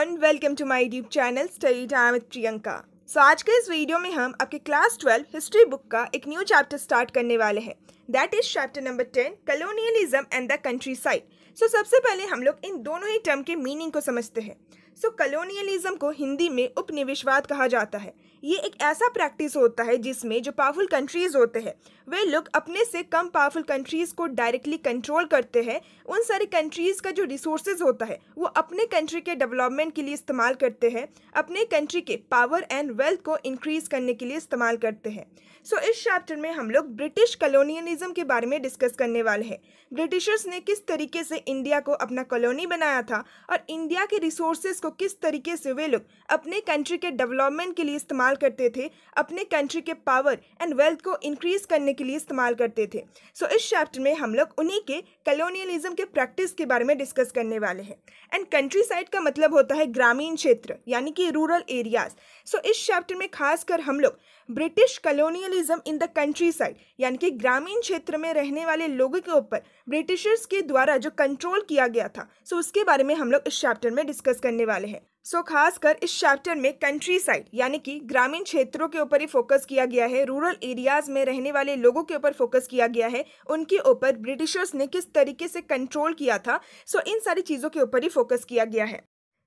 everyone welcome to my YouTube channel study time with Priyanka so आज के इस video में हम आपके क्लास ट्वेल्व हिस्ट्री बुक का एक न्यू चैप्टर स्टार्ट करने वाले हैं that is chapter number ten colonialism and the countryside so सबसे पहले हम लोग इन दोनों ही टर्म के मीनिंग को समझते हैं सो so, कलोनियलिज्म को हिंदी में उपनिवेशवाद कहा जाता है ये एक ऐसा प्रैक्टिस होता है जिसमें जो पावरफुल कंट्रीज़ होते हैं वे लोग अपने से कम पावरफुल कंट्रीज़ को डायरेक्टली कंट्रोल करते हैं उन सारे कंट्रीज़ का जो रिसोर्स होता है वो अपने कंट्री के डेवलपमेंट के लिए इस्तेमाल करते हैं अपने कंट्री के पावर एंड वेल्थ को इंक्रीज़ करने के लिए इस्तेमाल करते हैं सो so, इस चैप्टर में हम लोग ब्रिटिश कॉलोनियलिज्म के बारे में डिस्कस करने वाले हैं ब्रिटिशर्स ने किस तरीके से इंडिया को अपना कॉलोनी बनाया था और इंडिया के रिसोर्सेज को किस तरीके से वे लोग अपने कंट्री के डेवलपमेंट के लिए इस्तेमाल करते थे अपने कंट्री के पावर एंड वेल्थ को इंक्रीज करने के लिए इस्तेमाल करते थे सो so, इस चैप्टर में हम लोग उन्हीं के कलोनियलिज्म के प्रैक्टिस के बारे में डिस्कस करने वाले हैं एंड कंट्री साइड का मतलब होता है ग्रामीण क्षेत्र यानी कि रूरल एरियाज सो इस चैप्टर में खासकर हम लोग British colonialism in the countryside यानी कि ग्रामीण क्षेत्र में रहने वाले लोगों के ऊपर ब्रिटिशर्स के द्वारा जो कंट्रोल किया गया था सो so उसके बारे में हम लोग इस चैप्टर में डिस्कस करने वाले हैं सो so, खासकर इस चैप्टर में कंट्री साइड यानी कि ग्रामीण क्षेत्रों के ऊपर ही फोकस किया गया है रूरल एरियाज में रहने वाले लोगों के ऊपर फोकस किया गया है उनके ऊपर ब्रिटिशर्स ने किस तरीके से कंट्रोल किया था सो so, इन सारी चीज़ों के ऊपर ही फोकस किया गया है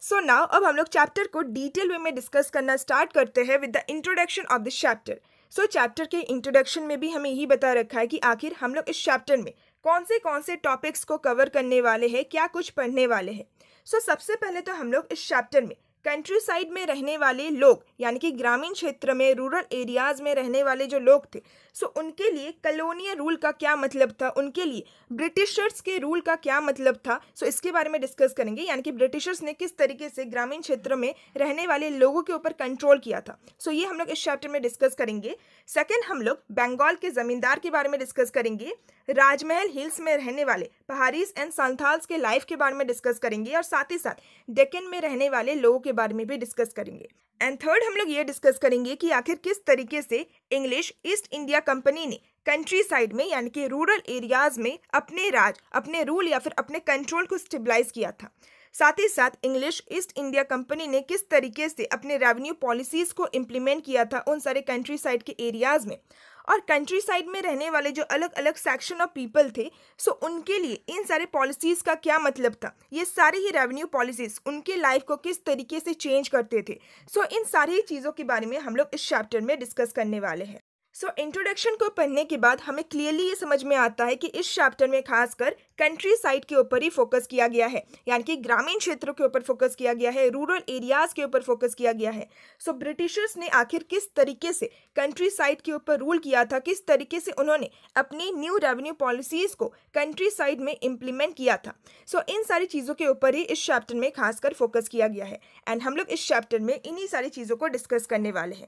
सो so नाउ अब हम लोग चैप्टर को डिटेल वे में डिस्कस करना स्टार्ट करते हैं with the introduction of this chapter so chapter के इंट्रोडक्शन में भी हमें यही बता रखा है कि आखिर हम लोग इस चैप्टर में कौन से कौन से टॉपिक्स को कवर करने वाले हैं क्या कुछ पढ़ने वाले हैं सो so, सबसे पहले तो हम लोग इस चैप्टर में कंट्री साइड में रहने वाले लोग यानी कि ग्रामीण क्षेत्र में रूरल एरियाज़ में रहने वाले जो लोग थे सो so उनके लिए कलोनियल रूल का क्या मतलब था उनके लिए ब्रिटिशर्स के रूल का क्या मतलब था सो so इसके बारे में डिस्कस करेंगे यानी कि ब्रिटिशर्स ने किस तरीके से ग्रामीण क्षेत्र में रहने वाले लोगों के ऊपर कंट्रोल किया था सो so ये हम लोग इस चैप्टर में डिस्कस करेंगे सेकेंड हम लोग बंगाल के ज़मींदार के बारे में डिस्कस करेंगे राजमहल हिल्स में रहने वाले पहाड़ीज एंड संथाल्स के लाइफ के बारे में डिस्कस करेंगे और साथ ही साथ डेकन में रहने वाले लोगों के बारे में भी डिस्कस करेंगे एंड थर्ड हम लोग ये डिस्कस करेंगे कि आखिर किस तरीके से इंग्लिश ईस्ट इंडिया कंपनी ने कंट्री साइड में यानी कि रूरल एरियाज में अपने राज अपने रूल या फिर अपने कंट्रोल को स्टेबलाइज किया था साथ ही साथ इंग्लिश ईस्ट इंडिया कंपनी ने किस तरीके से अपने रेवेन्यू पॉलिसीज़ को इम्प्लीमेंट किया था उन सारे कंट्री साइड के एरियाज़ में और कंट्री साइड में रहने वाले जो अलग अलग सेक्शन ऑफ पीपल थे सो उनके लिए इन सारे पॉलिसीज़ का क्या मतलब था ये सारे ही रेवेन्यू पॉलिसीज़ उनके लाइफ को किस तरीके से चेंज करते थे सो इन सारी चीज़ों के बारे में हम लोग इस चैप्टर में डिस्कस करने वाले हैं सो so, इंट्रोडक्शन को पढ़ने के बाद हमें क्लियरली ये समझ में आता है कि इस चैप्टर में खासकर कंट्री साइड के ऊपर ही फोकस किया गया है यानी कि ग्रामीण क्षेत्रों के ऊपर फोकस किया गया है रूरल एरियाज़ के ऊपर फोकस किया गया है सो so, ब्रिटिशर्स ने आखिर किस तरीके से कंट्री साइड के ऊपर रूल किया था किस तरीके से उन्होंने अपनी न्यू रेवेन्यू पॉलिसीज़ को कंट्री साइड में इम्प्लीमेंट किया था सो so, इन सारी चीज़ों के ऊपर ही इस चैप्टर में खासकर फोकस किया गया है एंड हम लोग इस चैप्टर में इन्हीं सारी चीज़ों को डिस्कस करने वाले हैं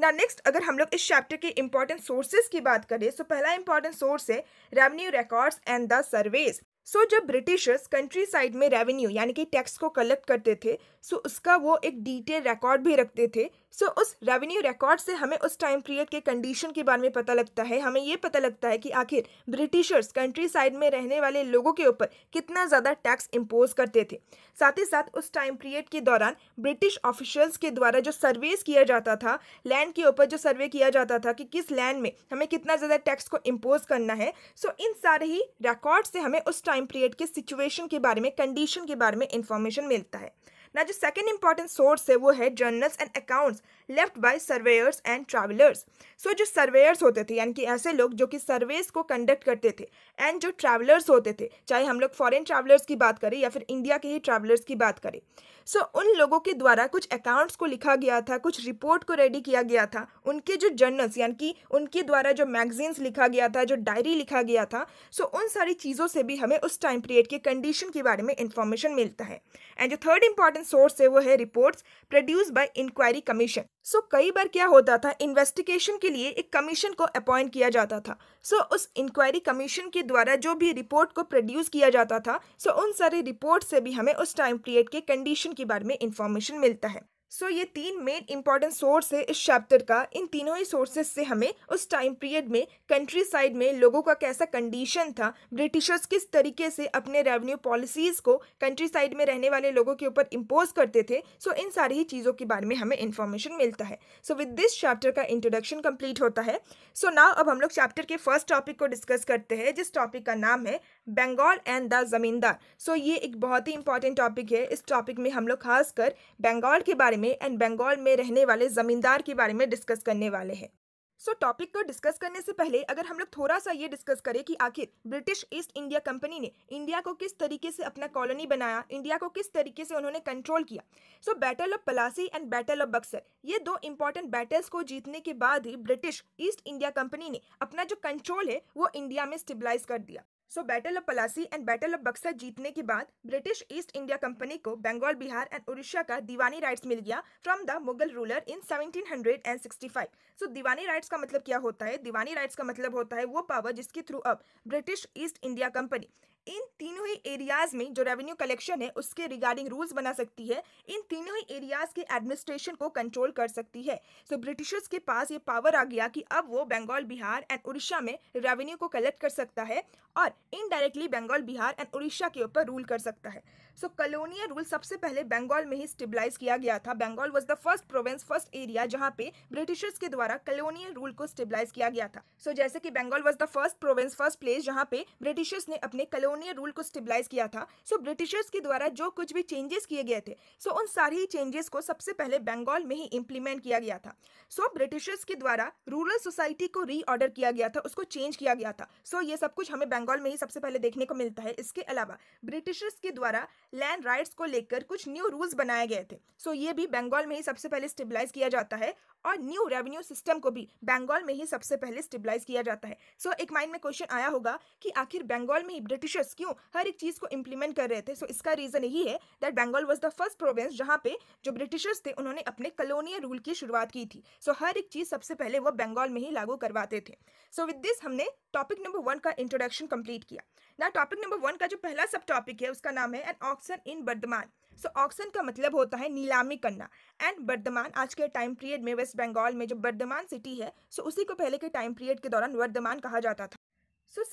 ना नेक्स्ट अगर हम लोग इस चैप्टर के इम्पोर्टेंट सोर्सेज की बात करें तो पहला इम्पोर्टेंट सोर्स है revenue records and the surveys so जब ब्रिटिशर्स कंट्री साइड में रेवेन्यू यानी कि टैक्स को कलेक्ट करते थे सो उसका वो एक डिटेल रिकॉर्ड भी रखते थे सो उस रेवेन्यू रिकॉर्ड से हमें उस टाइम पीरियड के कंडीशन के बारे में पता लगता है हमें ये पता लगता है कि आखिर ब्रिटिशर्स कंट्री साइड में रहने वाले लोगों के ऊपर कितना ज़्यादा टैक्स इम्पोज करते थे साथ ही साथ उस टाइम पीरियड के दौरान ब्रिटिश ऑफिशल्स के द्वारा जो सर्वेस किया जाता था लैंड के ऊपर जो सर्वे किया जाता था कि किस लैंड में हमें कितना ज़्यादा टैक्स को इम्पोज करना है सो इन सारे ही रिकॉर्ड से हमें उस टाइम पीरियड के सिचुएशन के बारे में कंडीशन के बारे में इंफॉर्मेशन मिलता है ना जो सेकेंड इंपॉर्टेंट सोर्स है वो है journals and accounts left by surveyors and travellers so जो सर्वेयर्स होते थे यानी कि ऐसे लोग जो कि सर्वेस को कंडक्ट करते थे एंड जो ट्रैवलर्स होते थे चाहे हम लोग फॉरेन ट्रैवलर्स की बात करें या फिर इंडिया के ही ट्रैवलर्स की बात करें सो so, उन लोगों के द्वारा कुछ अकाउंट्स को लिखा गया था कुछ रिपोर्ट को रेडी किया गया था उनके जो जर्नल्स यानी कि उनके द्वारा जो मैगजीन्स लिखा गया था जो डायरी लिखा गया था सो so, उन सारी चीज़ों से भी हमें उस टाइम पीरियड के कंडीशन के बारे में इंफॉर्मेशन मिलता है एंड जो थर्ड इंपॉर्टेंट सोर्स है वो है reports produce by inquiry commission so so, कई बार क्या होता था इन्वेस्टिगेशन के लिए एक कमीशन को अपॉइंट किया जाता था सो so, उस इंक्वायरी कमीशन के द्वारा जो भी रिपोर्ट को प्रोड्यूस किया जाता था सो so, उन सारे रिपोर्ट से भी हमें उस टाइम पीरियड के कंडीशन के बारे में इंफॉर्मेशन मिलता है सो so, ये तीन मेन इंपॉर्टेंट सोर्स है इस चैप्टर का इन तीनों ही सोर्सेज से हमें उस टाइम पीरियड में कंट्री साइड में लोगों का कैसा कंडीशन था ब्रिटिशर्स किस तरीके से अपने रेवेन्यू पॉलिसीज़ को कंट्री साइड में रहने वाले लोगों के ऊपर इम्पोज करते थे सो so, इन सारी ही चीज़ों के बारे में हमें इन्फॉर्मेशन मिलता है सो विद दिस चैप्टर का इंट्रोडक्शन कम्प्लीट होता है सो so, नाव अब हम लोग चैप्टर के फर्स्ट टॉपिक को डिस्कस करते हैं जिस टॉपिक का नाम है बंगाल एंड द ज़मींदार सो so, ये एक बहुत ही इंपॉर्टेंट टॉपिक है इस टॉपिक में हम लोग खासकर बंगाल के बारे बारे में एंड बंगाल में रहने वाले ज़मींदार के बारे में डिस्कस करने वाले हैं सो so, टॉपिक को डिस्कस करने से पहले अगर हम लोग थोड़ा सा ये डिस्कस करें कि आखिर ब्रिटिश ईस्ट इंडिया कंपनी ने इंडिया को किस तरीके से अपना कॉलोनी बनाया इंडिया को किस तरीके से उन्होंने कंट्रोल किया so battle of Plassey and battle of Buxar ये दो इंपॉर्टेंट बैटल्स को जीतने के बाद ही ब्रिटिश ईस्ट इंडिया कंपनी ने अपना जो कंट्रोल है वो इंडिया में स्टेबलाइज कर दिया so battle of Plassey and battle of Buxar जीतने के बाद ब्रिटिश ईस्ट इंडिया कंपनी को बंगाल बिहार एंड उड़ीसा का दीवानी राइट्स मिल गया from the Mughal ruler in 1765 so diwani rights का मतलब क्या होता है दीवानी राइट्स का मतलब होता है वो पावर जिसके थ्रू अब ब्रिटिश ईस्ट इंडिया कंपनी इन तीनों ही एरियाज में जो रेवेन्यू कलेक्शन है उसके रिगार्डिंग रूल्स बना सकती है इन तीनों ही एरियाज के एडमिनिस्ट्रेशन को कंट्रोल कर सकती है सो so, ब्रिटिशर्स के पास ये पावर आ गया कि अब वो बंगाल बिहार एंड उड़ीसा में रेवेन्यू को कलेक्ट कर सकता है और इनडायरेक्टली बंगाल बिहार एंड उड़ीसा के ऊपर रूल कर सकता है सो कलोनियल रूल सबसे पहले बंगाल में ही स्टेबलाइज किया गया था Bengal was the first province first area जहाँ पे ब्रिटिशर्स के द्वारा कलोनियल रूल को स्टेबलाइज किया गया था सो so, जैसे कि Bengal was the first province first place जहाँ पे ब्रिटिशर्स ने अपने कलोनियल रूल को स्टेबलाइज किया था सो so, ब्रिटिशर्स के द्वारा जो कुछ भी चेंजेस किए गए थे सो so, उन सारी चेंजेस को सबसे पहले बंगाल में ही इम्प्लीमेंट किया गया था सो so, ब्रिटिशर्स के द्वारा रूरल सोसाइटी को रीऑर्डर किया गया था उसको चेंज किया गया था सो so, ये सब कुछ हमें बंगाल में ही सबसे पहले देखने को मिलता है इसके अलावा ब्रिटिशर्स के द्वारा लैंड राइट्स को लेकर कुछ न्यू रूल्स बनाए गए थे सो so, ये भी बंगाल में ही सबसे पहले स्टेबलाइज किया जाता है और न्यू रेवेन्यू सिस्टम को भी बंगाल में ही सबसे पहले स्टेबलाइज किया जाता है सो so, एक माइंड में क्वेश्चन आया होगा कि आखिर बंगाल में ही ब्रिटिशर्स क्यों हर एक चीज़ को इम्प्लीमेंट कर रहे थे सो so, इसका रीज़न यही है that Bengal was the first province जहाँ पे जो ब्रिटिशर्स थे उन्होंने अपने कलोनियल रूल की शुरुआत की थी सो so, हर एक चीज़ सबसे पहले वो बंगाल में ही लागू करवाते थे सो विद दिस हमने टॉपिक नंबर वन का इंट्रोडक्शन कंप्लीट किया ना टॉपिक नंबर वन का जो पहला सब टॉपिक है उसका नाम है an auction in Bardhaman so auction का मतलब होता है नीलामी करना एंड बर्धमान आज के टाइम पीरियड में वेस्ट बंगाल में जो वर्धमान सिटी है सो so उसी को पहले के टाइम पीरियड के दौरान वर्धमान कहा जाता था सो so,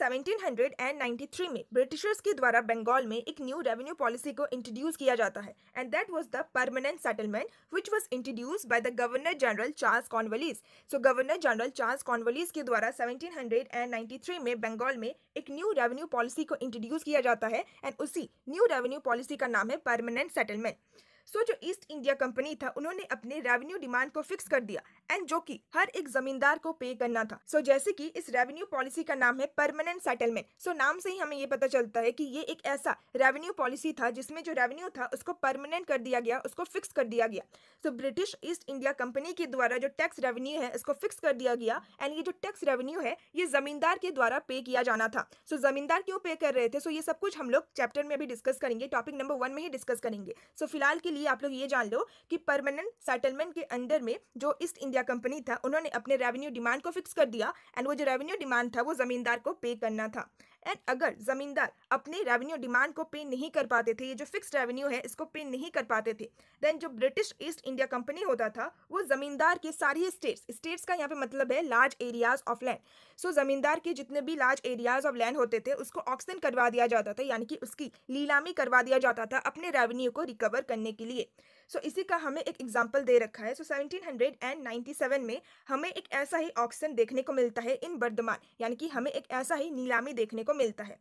1793 में ब्रिटिशर्स के द्वारा बंगाल में एक न्यू रेवेन्यू पॉलिसी को इंट्रोड्यूस किया जाता है and that was the permanent settlement which was introduce by the governor general Charles Cornwallis so governor general Charles Cornwallis के द्वारा 1793 में बंगाल में एक न्यू रेवेन्यू पॉलिसी को इंट्रोड्यूस किया जाता है एंड उसी न्यू रेवेन्यू पॉलिसी का नाम है परमानेंट सेटलमेंट सो जो ईस्ट इंडिया कंपनी था उन्होंने अपने रेवेन्यू डिमांड को फिक्स कर दिया एंड जो कि हर एक जमींदार को पे करना था सो so, जैसे कि इस रेवेन्यू पॉलिसी का नाम है परमानेंट सेटलमेंट सो नाम से ही हमें ये पता चलता है कि ये एक ऐसा रेवेन्यू पॉलिसी था जिसमें जो रेवेन्यू था उसको परमानेंट कर दिया गया उसको फिक्स कर दिया गया so British East India company के द्वारा जो टैक्स रेवेन्यू है इसको फिक्स कर दिया गया एंड ये जो टैक्स रेवेन्यू है ये जमींदार के द्वारा पे किया जाना था सो so, जमींदार क्यों पे कर रहे थे सो so, ये सब कुछ हम लोग चैप्टर में भी डिस्कस करेंगे टॉपिक नंबर वन में ही डिस्कस करेंगे सो so, फिलहाल के लिए आप लोग ये जान लो कि परमानेंट सेटलमेंट के अंदर में जो ईस्ट इंडिया कंपनी था उन्होंने अपने रेवेन्यू डिमांड को फिक्स कर दिया एंड वो जो रेवेन्यू डिमांड था वो जमींदार को पे करना था एंड अगर ज़मींदार अपने रेवेन्यू डिमांड को पे नहीं कर पाते थे ये जो फिक्स रेवेन्यू है इसको पे नहीं कर पाते थे देन जो ब्रिटिश ईस्ट इंडिया कंपनी होता था वो ज़मींदार के सारी स्टेट्स स्टेट्स का यहाँ पे मतलब है large areas of land so ज़मींदार के जितने भी लार्ज एरियाज ऑफ लैंड होते थे उसको ऑक्सीजन करवा दिया जाता था यानी कि उसकी लीलामी करवा दिया जाता था अपने रेवेन्यू को रिकवर करने के लिए सो so, इसी का हमें एक एग्जाम्पल दे रखा है so seventeen hundred and ninety seven में हमें एक ऐसा ही ऑक्शन देखने को मिलता है इन वर्धमान यानी कि हमें एक ऐसा ही नीलामी देखने को मिलता है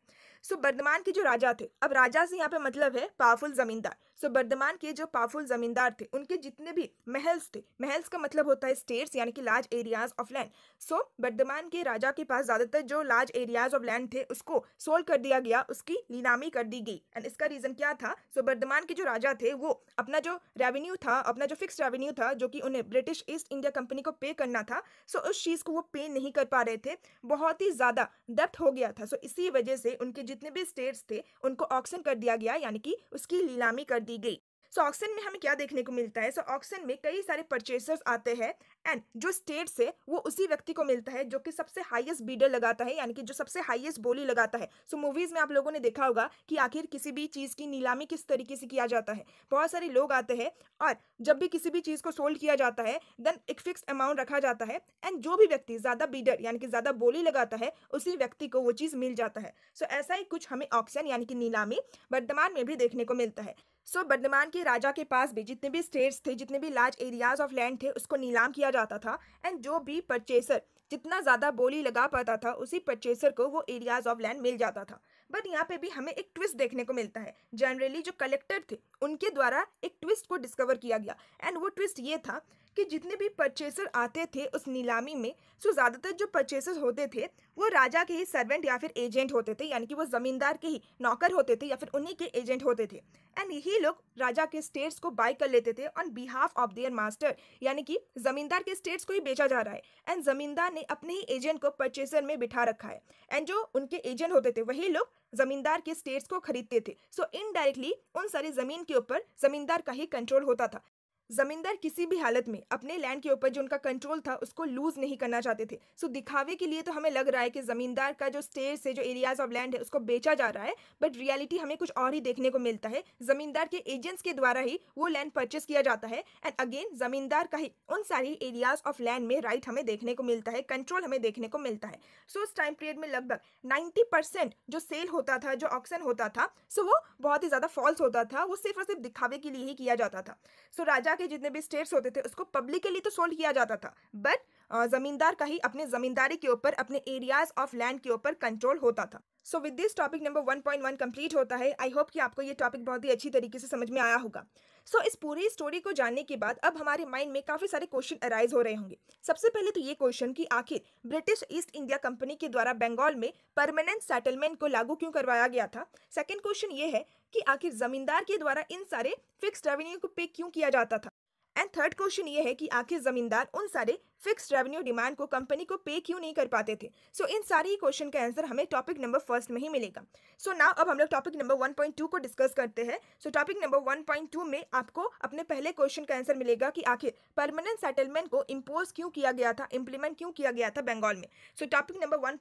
सो बर्धमान के जो राजा थे अब राजा से यहाँ पे मतलब है पावरफुल जमींदार सो बर्धमान के जो पावरफुल जमींदार थे उनके जितने भी महल्स थे महल्स का मतलब होता है स्टेट्स यानी कि large areas of land so Bardhaman के राजा के पास ज़्यादातर जो लार्ज एरियाज ऑफ लैंड थे उसको सोल्व कर दिया गया उसकी नीलामी कर दी गई एंड इसका रीज़न क्या था सो so, बर्धमान के जो राजा थे वो अपना जो रेवेन्यू था अपना जो फिक्स रेवेन्यू था जो कि उन्हें ब्रिटिश ईस्ट इंडिया कंपनी को पे करना था सो so, उस चीज़ को वो पे नहीं कर पा रहे थे बहुत ही ज़्यादा डेप्थ हो गया था सो so, इसी वजह से उनके जितने भी स्टेट्स थे उनको ऑक्शन कर दिया गया यानी कि उसकी नीलामी कर दी गई सो so, ऑक्शन में हमें क्या देखने को मिलता है सो so, ऑक्शन में कई सारे परचेसर्स आते हैं एंड जो स्टेट से वो उसी व्यक्ति को मिलता है जो कि सबसे हाईएस्ट बीडर लगाता है यानी कि जो सबसे हाईएस्ट बोली लगाता है सो so, मूवीज़ में आप लोगों ने देखा होगा कि आखिर किसी भी चीज़ की नीलामी किस तरीके से किया जाता है बहुत सारे लोग आते हैं और जब भी किसी भी चीज़ को सोल्ड किया जाता है देन एक फिक्स अमाउंट रखा जाता है एंड जो भी व्यक्ति ज़्यादा बीडर यानी कि ज़्यादा बोली लगाता है उसी व्यक्ति को वो चीज़ मिल जाता है सो so, ऐसा ही कुछ हमें ऑक्शन यानी कि नीलामी वर्तमान में भी देखने को मिलता है सो so, बर्दमान के राजा के पास भी जितने भी स्टेट्स थे जितने भी लार्ज एरियाज ऑफ लैंड थे उसको नीलाम किया जाता था एंड जो भी परचेसर जितना ज़्यादा बोली लगा पाता था उसी परचेसर को वो एरियाज ऑफ लैंड मिल जाता था बट यहाँ पे भी हमें एक ट्विस्ट देखने को मिलता है जनरली जो कलेक्टर थे उनके द्वारा एक ट्विस्ट को डिस्कवर किया गया एंड वो ट्विस्ट ये था कि जितने भी परचेसर आते थे उस नीलामी में सो ज़्यादातर जो परचेसर होते थे वो राजा के ही सर्वेंट या फिर एजेंट होते थे यानी कि वो ज़मींदार के ही नौकर होते थे या फिर उन्हीं के एजेंट होते थे एंड यही लोग राजा के स्टेट्स को बाई कर लेते थे on behalf of their master यानी कि ज़मींदार के स्टेट्स को ही बेचा जा रहा है एंड ज़मींदार ने अपने ही एजेंट को परचेसर में बिठा रखा है एंड जो उनके एजेंट होते थे वही लोग जमींदार के स्टेट्स को खरीदते थे सो so, इनडायरेक्टली उन सारी जमीन के ऊपर जमींदार का ही कंट्रोल होता था जमींदार किसी भी हालत में अपने लैंड के ऊपर जो उनका कंट्रोल था उसको लूज नहीं करना चाहते थे सो दिखावे के लिए तो हमें लग रहा है कि जमींदार का जो स्टेट से जो एरियाज ऑफ लैंड है उसको बेचा जा रहा है बट रियलिटी हमें कुछ और ही देखने को मिलता है जमींदार के एजेंट्स के द्वारा ही वो लैंड परचेस किया जाता है एंड अगेन जमींदार का ही उन सारी एरियाज ऑफ लैंड में राइट हमें देखने को मिलता है कंट्रोल हमें देखने को मिलता है सो so, उस टाइम पीरियड में लगभग नाइन्टी जो सेल होता था जो ऑक्शन होता था सो so वो बहुत ही ज़्यादा फॉल्स होता था वो सिर्फ और सिर्फ दिखावे के लिए ही किया जाता था सो so, राजा के जितने भी स्टेट्स होते थे उसको पब्लिकली तो सोल्व किया जाता था बट ज़मींदार का ही अपने ज़मींदारी के ऊपर अपने एरियाज ऑफ लैंड के ऊपर कंट्रोल होता था so with this topic number 1.1 complete होता है आई होप कि आपको ये टॉपिक बहुत ही अच्छी तरीके से समझ में आया होगा सो so, इस पूरी स्टोरी को जानने के बाद अब हमारे माइंड में काफ़ी सारे क्वेश्चन अराइज हो रहे होंगे सबसे पहले तो ये क्वेश्चन कि आखिर ब्रिटिश ईस्ट इंडिया कंपनी के द्वारा बंगाल में परमानेंट सेटलमेंट को लागू क्यों करवाया गया था सेकेंड क्वेश्चन ये है कि आखिर जमींदार के द्वारा इन सारे फिक्स रेवेन्यू को पे क्यों किया जाता था एंड थर्ड क्वेश्चन ये है कि आखिर जमींदार उन सारे फिक्स रेवेन्यू डिमांड को कंपनी को पे क्यों नहीं कर पाते थे सो so, इन सारे ही क्वेश्चन का आंसर हमें टॉपिक नंबर फर्स्ट में ही मिलेगा सो so, नाउ अब हम लोग टॉपिक नंबर 1.2 को डिस्कस करते हैं सो टॉपिक नंबर 1.2 में आपको अपने पहले क्वेश्चन का आंसर मिलेगा कि आखिर परमानेंट सेटलमेंट को इम्पोज क्यों किया गया था इम्प्लीमेंट क्यों किया गया था बंगाल में सो टॉपिक नंबर वन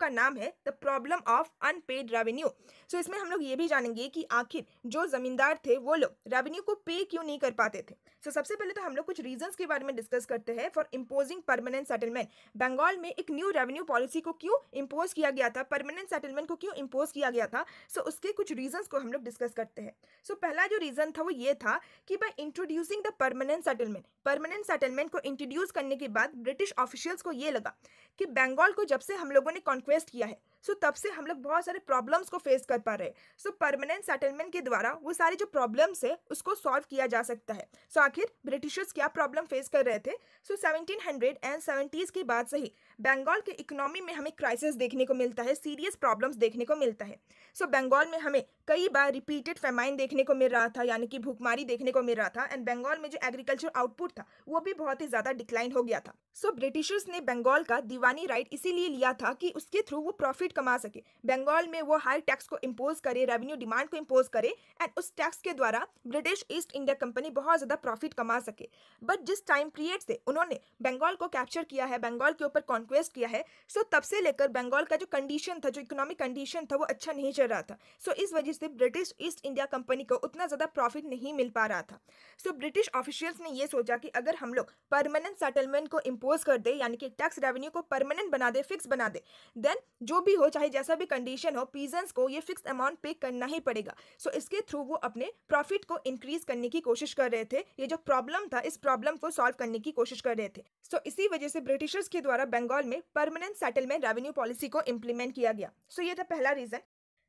का नाम है the problem of unpaid revenue so इसमें हम लोग ये भी जानेंगे कि आखिर जो जमींदार थे वो लोग रेवेन्यू को पे क्यों नहीं कर पाते थे सो so, सबसे पहले तो हम लोग कुछ रीजंस के बारे में डिस्कस करते हैं for imposing permanent settlement Bengal में एक न्यू रेवेन्यू पॉलिसी को क्यों इम्पोज किया गया था परमानेंट सेटलमेंट को क्यों इम्पोज किया गया था सो so, उसके कुछ रीजंस को हम लोग डिस्कस करते हैं सो so, पहला जो रीज़न था वो ये था कि by introducing the permanent settlement permanent settlement को इंट्रोड्यूस करने के बाद ब्रिटिश ऑफिशियल्स को ये लगा कि बंगाल को जब से हम लोगों ने कॉन्क्वेस्ट किया है सो so, तब से हम लोग बहुत सारे प्रॉब्लम्स को फेस कर पा रहे हैं सो परमानेंट सेटलमेंट के द्वारा वो सारी जो प्रॉब्लम्स है उसको सॉल्व किया जा सकता है सो so, आखिर ब्रिटिशर्स क्या प्रॉब्लम फेस कर रहे थे so seventeen hundred and seventies के बाद से ही बंगाल के इकोनॉमी में हमें क्राइसिस देखने को मिलता है सीरियस प्रॉब्लम्स देखने को मिलता है सो so, बंगाल में हमें कई बार रिपीटेड फेमाइन देखने को मिल रहा था यानी कि भूखमारी देखने को मिल रहा था एंड बंगाल में जो एग्रीकल्चर आउटपुट था वो भी बहुत ही ज़्यादा डिक्लाइन हो गया था सो so, ब्रिटिशर्स ने बंगाल का दीवानी राइट इसीलिए लिया था कि उसके थ्रू वो प्रॉफिट कमा सके बंगाल में वो हाई टैक्स को इम्पोज करे रेवेन्यू डिमांड को इम्पोज करे एंड उस टैक्स के द्वारा ब्रिटिश ईस्ट इंडिया कंपनी बहुत ज़्यादा प्रॉफिट कमा सके बट जिस टाइम पीरियड से उन्होंने बंगाल को कैप्चर किया है बंगाल के ऊपर कॉन्क्वेस्ट किया है सो so, तब से लेकर बंगाल का जो कंडीशन था जो इकोनॉमिक कंडीशन था वो अच्छा नहीं चल रहा था सो so, इस वजह से ब्रिटिश ईस्ट इंडिया कंपनी को उतना ज़्यादा प्रॉफिट नहीं मिल पा रहा था सो so, ब्रिटिश ऑफिशियल्स ने ये सोचा कि अगर हम लोग परमानेंट सेटलमेंट को इम्पोज कर दे यानी कि टैक्स रेवेन्यू को परमानेंट बना दे फिक्स बना दे देन जो भी हो चाहे जैसा भी कंडीशन हो पीजेंस को ये फिक्स अमाउंट पे करना ही पड़ेगा सो so, इसके थ्रू वो अपने प्रॉफिट को इंक्रीज करने की कोशिश कर रहे थे ये जो प्रॉब्लम था इस प्रॉब्लम को सॉल्व करने की कोशिश कर रहे थे सो so, इसी वजह से ब्रिटिशर्स के द्वारा बंगाल बंगाल में परमानेंट सेटलमेंट रेवेन्यू पॉलिसी को इम्प्लीमेंट किया गया सो so ये था पहला रीज़न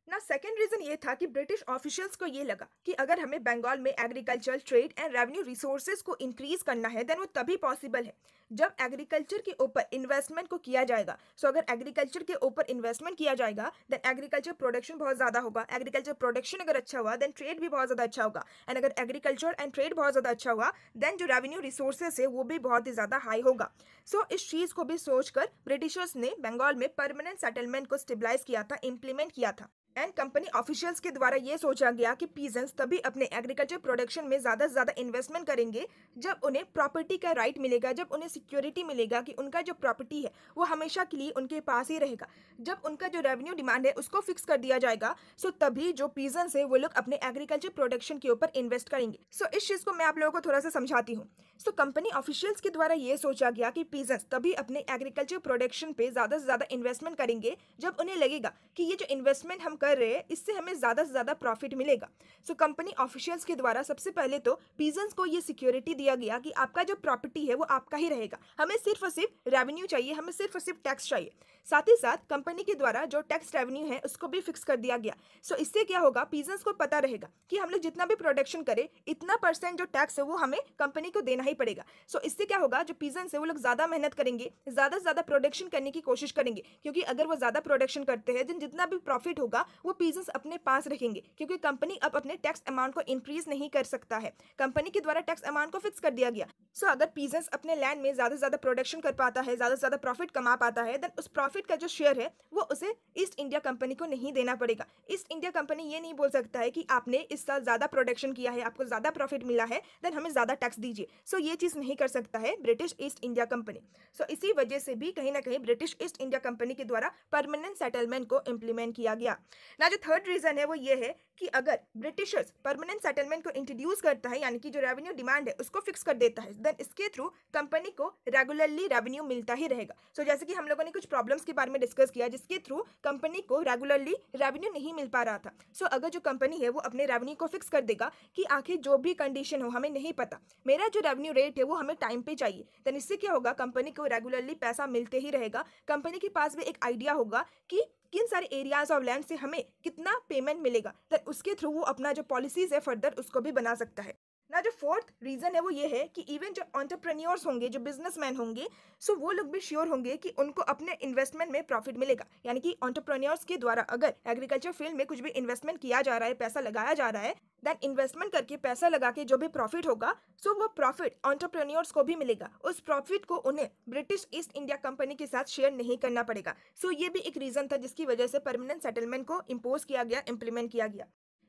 ना सेकेंड रीज़न ये था कि ब्रिटिश ऑफिशियल्स को ये लगा कि अगर हमें बंगाल में agriculture trade and revenue resources को इंक्रीज करना है देन वो तभी पॉसिबल है जब एग्रीकल्चर के ऊपर इन्वेस्टमेंट को किया जाएगा सो so, अगर एग्रीकल्चर के ऊपर इन्वेस्टमेंट किया जाएगा देन एग्रीकल्चर प्रोडक्शन बहुत ज़्यादा होगा एग्रीकल्चर प्रोडक्शन अगर अच्छा हुआ देन ट्रेड भी बहुत ज़्यादा अच्छा होगा एंड अगर एग्रीकल्चर एंड ट्रेड बहुत ज़्यादा अच्छा हुआ देन जो रेवेन्यू रिसोर्सेज है वो भी बहुत ही ज़्यादा हाई होगा सो so, इस चीज़ को भी सोचकर ब्रिटिशर्स ने बंगाल में परमानेंट सेटलमेंट को स्टेबलाइज किया था इम्प्लीमेंट किया था एंड कंपनी ऑफिशियल्स के द्वारा ये सोचा गया कि पीजेंस तभी अपने एग्रीकल्चर प्रोडक्शन में ज़्यादा से ज़्यादा इन्वेस्टमेंट करेंगे जब उन्हें प्रॉपर्टी का राइट मिलेगा जब उन्हें सिक्योरिटी मिलेगा कि उनका जो प्रॉपर्टी है वो हमेशा के लिए उनके पास ही रहेगा जब उनका जो रेवेन्यू डिमांड है उसको फिक्स कर दिया जाएगा सो तभी जो पीजेंस है वो लोग अपने एग्रीकल्चर प्रोडक्शन के ऊपर इन्वेस्ट करेंगे सो इस चीज़ को मैं आप लोगों को थोड़ा सा समझाती हूँ सो कंपनी ऑफिशियल्स के द्वारा ये सोचा गया कि पीजेंस तभी अपने एग्रीकल्चर प्रोडक्शन पर ज़्यादा से ज़्यादा इन्वेस्टमेंट करेंगे जब उन्हें लगेगा कि ये जो इन्वेस्टमेंट हम कर रहे हैं इससे हमें ज़्यादा से ज़्यादा प्रॉफिट मिलेगा सो कंपनी ऑफिशियल्स के द्वारा सबसे पहले तो पीजन्स को ये सिक्योरिटी दिया गया कि आपका जो प्रॉपर्टी है वो आपका ही रहेगा हमें सिर्फ और सिर्फ रेवेन्यू चाहिए हमें सिर्फ और सिर्फ टैक्स चाहिए साथ ही साथ कंपनी के द्वारा जो टैक्स रेवेन्यू है उसको भी फिक्स कर दिया गया सो so, इससे क्या होगा पीजन्स को पता रहेगा कि हम लोग जितना भी प्रोडक्शन करें इतना परसेंट जो टैक्स है वो हमें कंपनी को देना ही पड़ेगा सो so, इससे क्या होगा जो पीजन्स है वो लोग ज़्यादा मेहनत करेंगे ज़्यादा से ज़्यादा प्रोडक्शन करने की कोशिश करेंगे क्योंकि अगर वो ज़्यादा प्रोडक्शन करते हैं जिन जितना भी प्रॉफिट होगा वो पीजेंस अपने पास रखेंगे क्योंकि कंपनी अब अपने टैक्स अमाउंट को इंक्रीज नहीं कर सकता है कंपनी के द्वारा टैक्स अमाउंट को फिक्स कर दिया गया सो so, अगर पीजेंस अपने लैंड में ज़्यादा से ज़्यादा प्रोडक्शन कर पाता है ज़्यादा से ज़्यादा प्रॉफिट कमा पाता है देन उस प्रॉफिट का जो शेयर है वो उसे ईस्ट इंडिया कंपनी को नहीं देना पड़ेगा ईस्ट इंडिया कंपनी ये नहीं बोल सकता है कि आपने इस साल ज़्यादा प्रोडक्शन किया है आपको ज़्यादा प्रॉफिट मिला है देन हमें ज़्यादा टैक्स दीजिए सो so, ये चीज़ नहीं कर सकता है British East India company so इसी वजह से भी कहीं ना कहीं ब्रिटिश ईस्ट इंडिया कंपनी के द्वारा परमानेंट सेटलमेंट को इम्प्लीमेंट किया गया ना जो थर्ड रीज़न है वो ये है कि अगर ब्रिटिशर्स परमानेंट सेटलमेंट को इंट्रोड्यूस करता है यानी कि जो रेवेन्यू डिमांड है उसको फिक्स कर देता है देन इसके थ्रू कंपनी को रेगुलरली रेवेन्यू मिलता ही रहेगा सो so, जैसे कि हम लोगों ने कुछ प्रॉब्लम्स के बारे में डिस्कस किया जिसके थ्रू कंपनी को रेगुलरली रेवेन्यू नहीं मिल पा रहा था सो so, अगर जो कंपनी है वो अपने रेवेन्यू को फिक्स कर देगा कि आखिर जो भी कंडीशन हो हमें नहीं पता मेरा जो रेवेन्यू रेट है वो हमें टाइम पे चाहिए देन इससे क्या होगा कंपनी को रेगुलरली पैसा मिलते ही रहेगा कंपनी के पास भी एक आइडिया होगा कि किन सारे एरियाज ऑफ लैंड से हमें कितना पेमेंट मिलेगा तो उसके थ्रू वो अपना जो पॉलिसीज़ है फर्दर उसको भी बना सकता है ना जो फोर्थ रीज़न है वो ये है कि इवन जो ऑन्टरप्रेन्योर्स होंगे जो बिजनेसमैन होंगे सो वो लोग भी श्योर होंगे कि उनको अपने इन्वेस्टमेंट में प्रॉफिट मिलेगा यानी कि ऑन्टरप्रेन्योर्स के द्वारा अगर एग्रीकल्चर फील्ड में कुछ भी इन्वेस्टमेंट किया जा रहा है पैसा लगाया जा रहा है देन इन्वेस्टमेंट करके पैसा लगा के जो भी प्रॉफिट होगा सो वो प्रॉफिट ऑन्टरप्रेन्योर्स को भी मिलेगा उस प्रॉफिट को उन्हें ब्रिटिश ईस्ट इंडिया कंपनी के साथ शेयर नहीं करना पड़ेगा सो ये भी एक रीज़न था जिसकी वजह से परमानेंट सेटलमेंट को इम्पोज किया गया इम्प्लीमेंट किया गया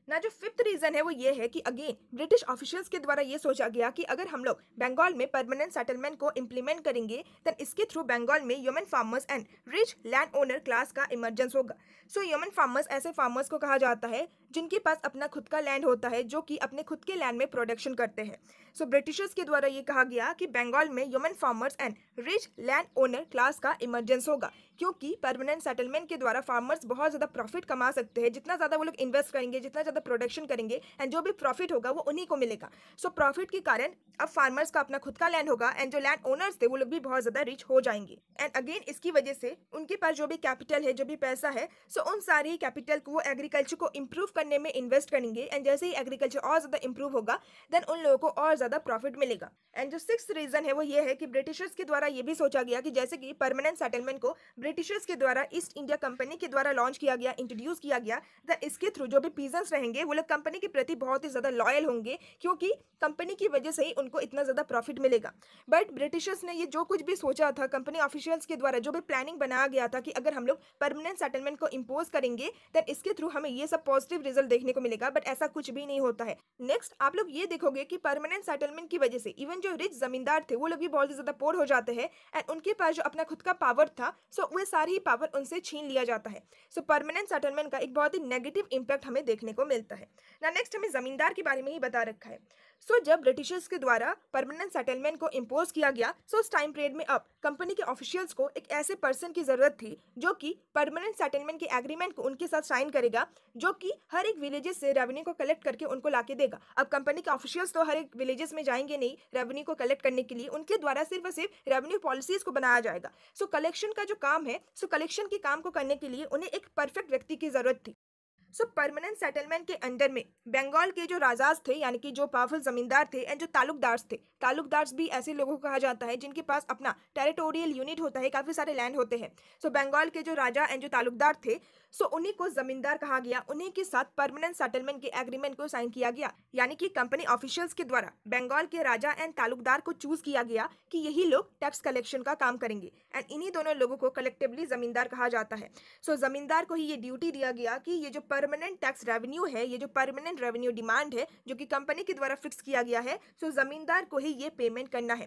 ना जो फिफ्थ रीजन है वो ये है कि अगेन ब्रिटिश ऑफिशियल्स के द्वारा ये सोचा गया कि अगर हम लोग बंगाल में परमानेंट सेटलमेंट को इम्प्लीमेंट करेंगे तो इसके थ्रू बंगाल में human farmers and rich land owner class का इमरजेंस होगा सो ह्यूमन फार्मर्स ऐसे फार्मर्स को कहा जाता है जिनके पास अपना खुद का लैंड होता है जो कि अपने खुद के लैंड में प्रोडक्शन करते हैं सो so, ब्रिटिशर्स के द्वारा ये कहा गया कि बंगाल में human farmers and rich land owner class का इमरजेंस होगा क्योंकि परमानेंट सेटलमेंट के द्वारा फार्मर्स बहुत ज़्यादा प्रॉफिट कमा सकते हैं जितना ज़्यादा वो लोग इन्वेस्ट करेंगे जितना ज़्यादा ज़्यादा प्रोडक्शन करेंगे एंड जो भी प्रॉफिट होगा वो उन्हीं को मिलेगा सो so, प्रॉफिट के कारण अब फार्मर्स का अपना खुद का लैंड होगा एंड जो लैंड ओनर्स थे वो लोग भी बहुत ज़्यादा रिच हो जाएंगे एंड अगेन इसकी वजह से उनके पास जो भी कैपिटल है जो भी पैसा है सो so उन सारे कैपिटल को वो एग्रीकल्चर को इम्प्रूव करने में इन्वेस्ट करेंगे एंड जैसे ही एग्रीकल्चर और ज़्यादा इम्प्रूव होगा देन उन लोगों को और ज़्यादा प्रॉफिट मिलेगा एंड जो सिक्स रीज़न है वो ये है कि ब्रिटिशर्स के द्वारा ये भी सोचा गया कि जैसे कि परमानेंट सेटलमेंट को ब्रिटिशर्स के द्वारा ईस्ट इंडिया कंपनी के द्वारा लॉन्च किया गया इंट्रोड्यूस किया गया द इसके थ्रू जो भी पीजेंस रहेंगे करेंगे वो लोग कंपनी के प्रति बहुत ही ज़्यादा लॉयल होंगे क्योंकि कंपनी की वजह से ही उनको इतना ज़्यादा प्रॉफिट मिलेगा बट ब्रिटिशर्स ने ये जो कुछ भी सोचा था कंपनी ऑफिशियल्स के द्वारा जो भी प्लानिंग बनाया गया था कि अगर हम लोग परमानेंट सेटलमेंट को इम्पोज करेंगे देन इसके थ्रू हमें ये सब पॉजिटिव रिजल्ट देखने को मिलेगा बट ऐसा कुछ भी नहीं होता है नेक्स्ट आप लोग ये देखोगे कि परमानेंट सेटलमेंट की वजह से इवन जो रिच जमींदार थे वो लोग भी बहुत ही ज़्यादा पोर हो जाते हैं एंड उनके पास जो अपना खुद का पावर था सो वह सारी ही पावर उनसे छीन लिया जाता है सो परमानेंट सेटलमेंट का एक बहुत ही नेगेटिव इम्पैक्ट हमें देखने को मिल मिलता है ना नेक्स्ट हमें ज़मींदार के बारे में ही बता रखा है सो so, जब ब्रिटिशर्स के द्वारा परमानेंट सेटलमेंट को इम्पोज किया गया सो उस टाइम पीरियड में अब कंपनी के ऑफिशियल्स को एक ऐसे पर्सन की ज़रूरत थी जो कि परमानेंट सेटलमेंट के एग्रीमेंट को उनके साथ साइन करेगा जो कि हर एक विलेजेस से रेवेन्यू को कलेक्ट करके उनको ला देगा अब कंपनी के ऑफिशियल्स तो हर एक विलेजेस में जाएंगे नहीं रेवेन्यू को कलेक्ट करने के लिए उनके द्वारा सिर्फ सिर्फ रेवेन्यू पॉलिसीज को बनाया जाएगा सो so, कलेक्शन का जो काम है सो so, कलेक्शन के काम को करने के लिए उन्हें एक परफेक्ट व्यक्ति की ज़रूरत थी सो परमानेंट सेटलमेंट के अंडर में बंगाल के जो राजाज थे यानी कि जो पावरफुल जमींदार थे एंड जो तालुकदार्स थे तालुकदार्स भी ऐसे लोगों को कहा जाता है जिनके पास अपना टेरिटोरियल यूनिट होता है काफ़ी सारे लैंड होते हैं सो so, बंगाल के जो राजा एंड जो तालुकदार थे सो so, उन्हीं को जमींदार कहा गया उन्हीं के साथ परमानेंट सेटलमेंट के एग्रीमेंट को साइन किया गया यानी कि कंपनी ऑफिशियल्स के द्वारा बंगाल के राजा एंड तालुकदार को चूज किया गया कि यही लोग टैक्स कलेक्शन का काम करेंगे एंड इन्हीं दोनों लोगों को कलेक्टिवली जमींदार कहा जाता है सो so, जमींदार को ही ये ड्यूटी दिया गया कि ये जो पर परमानेंट टैक्स रेवेन्यू है ये जो परमानेंट रेवेन्यू डिमांड है जो कि कंपनी के द्वारा फिक्स किया गया है सो जमींदार को ही ये पेमेंट करना है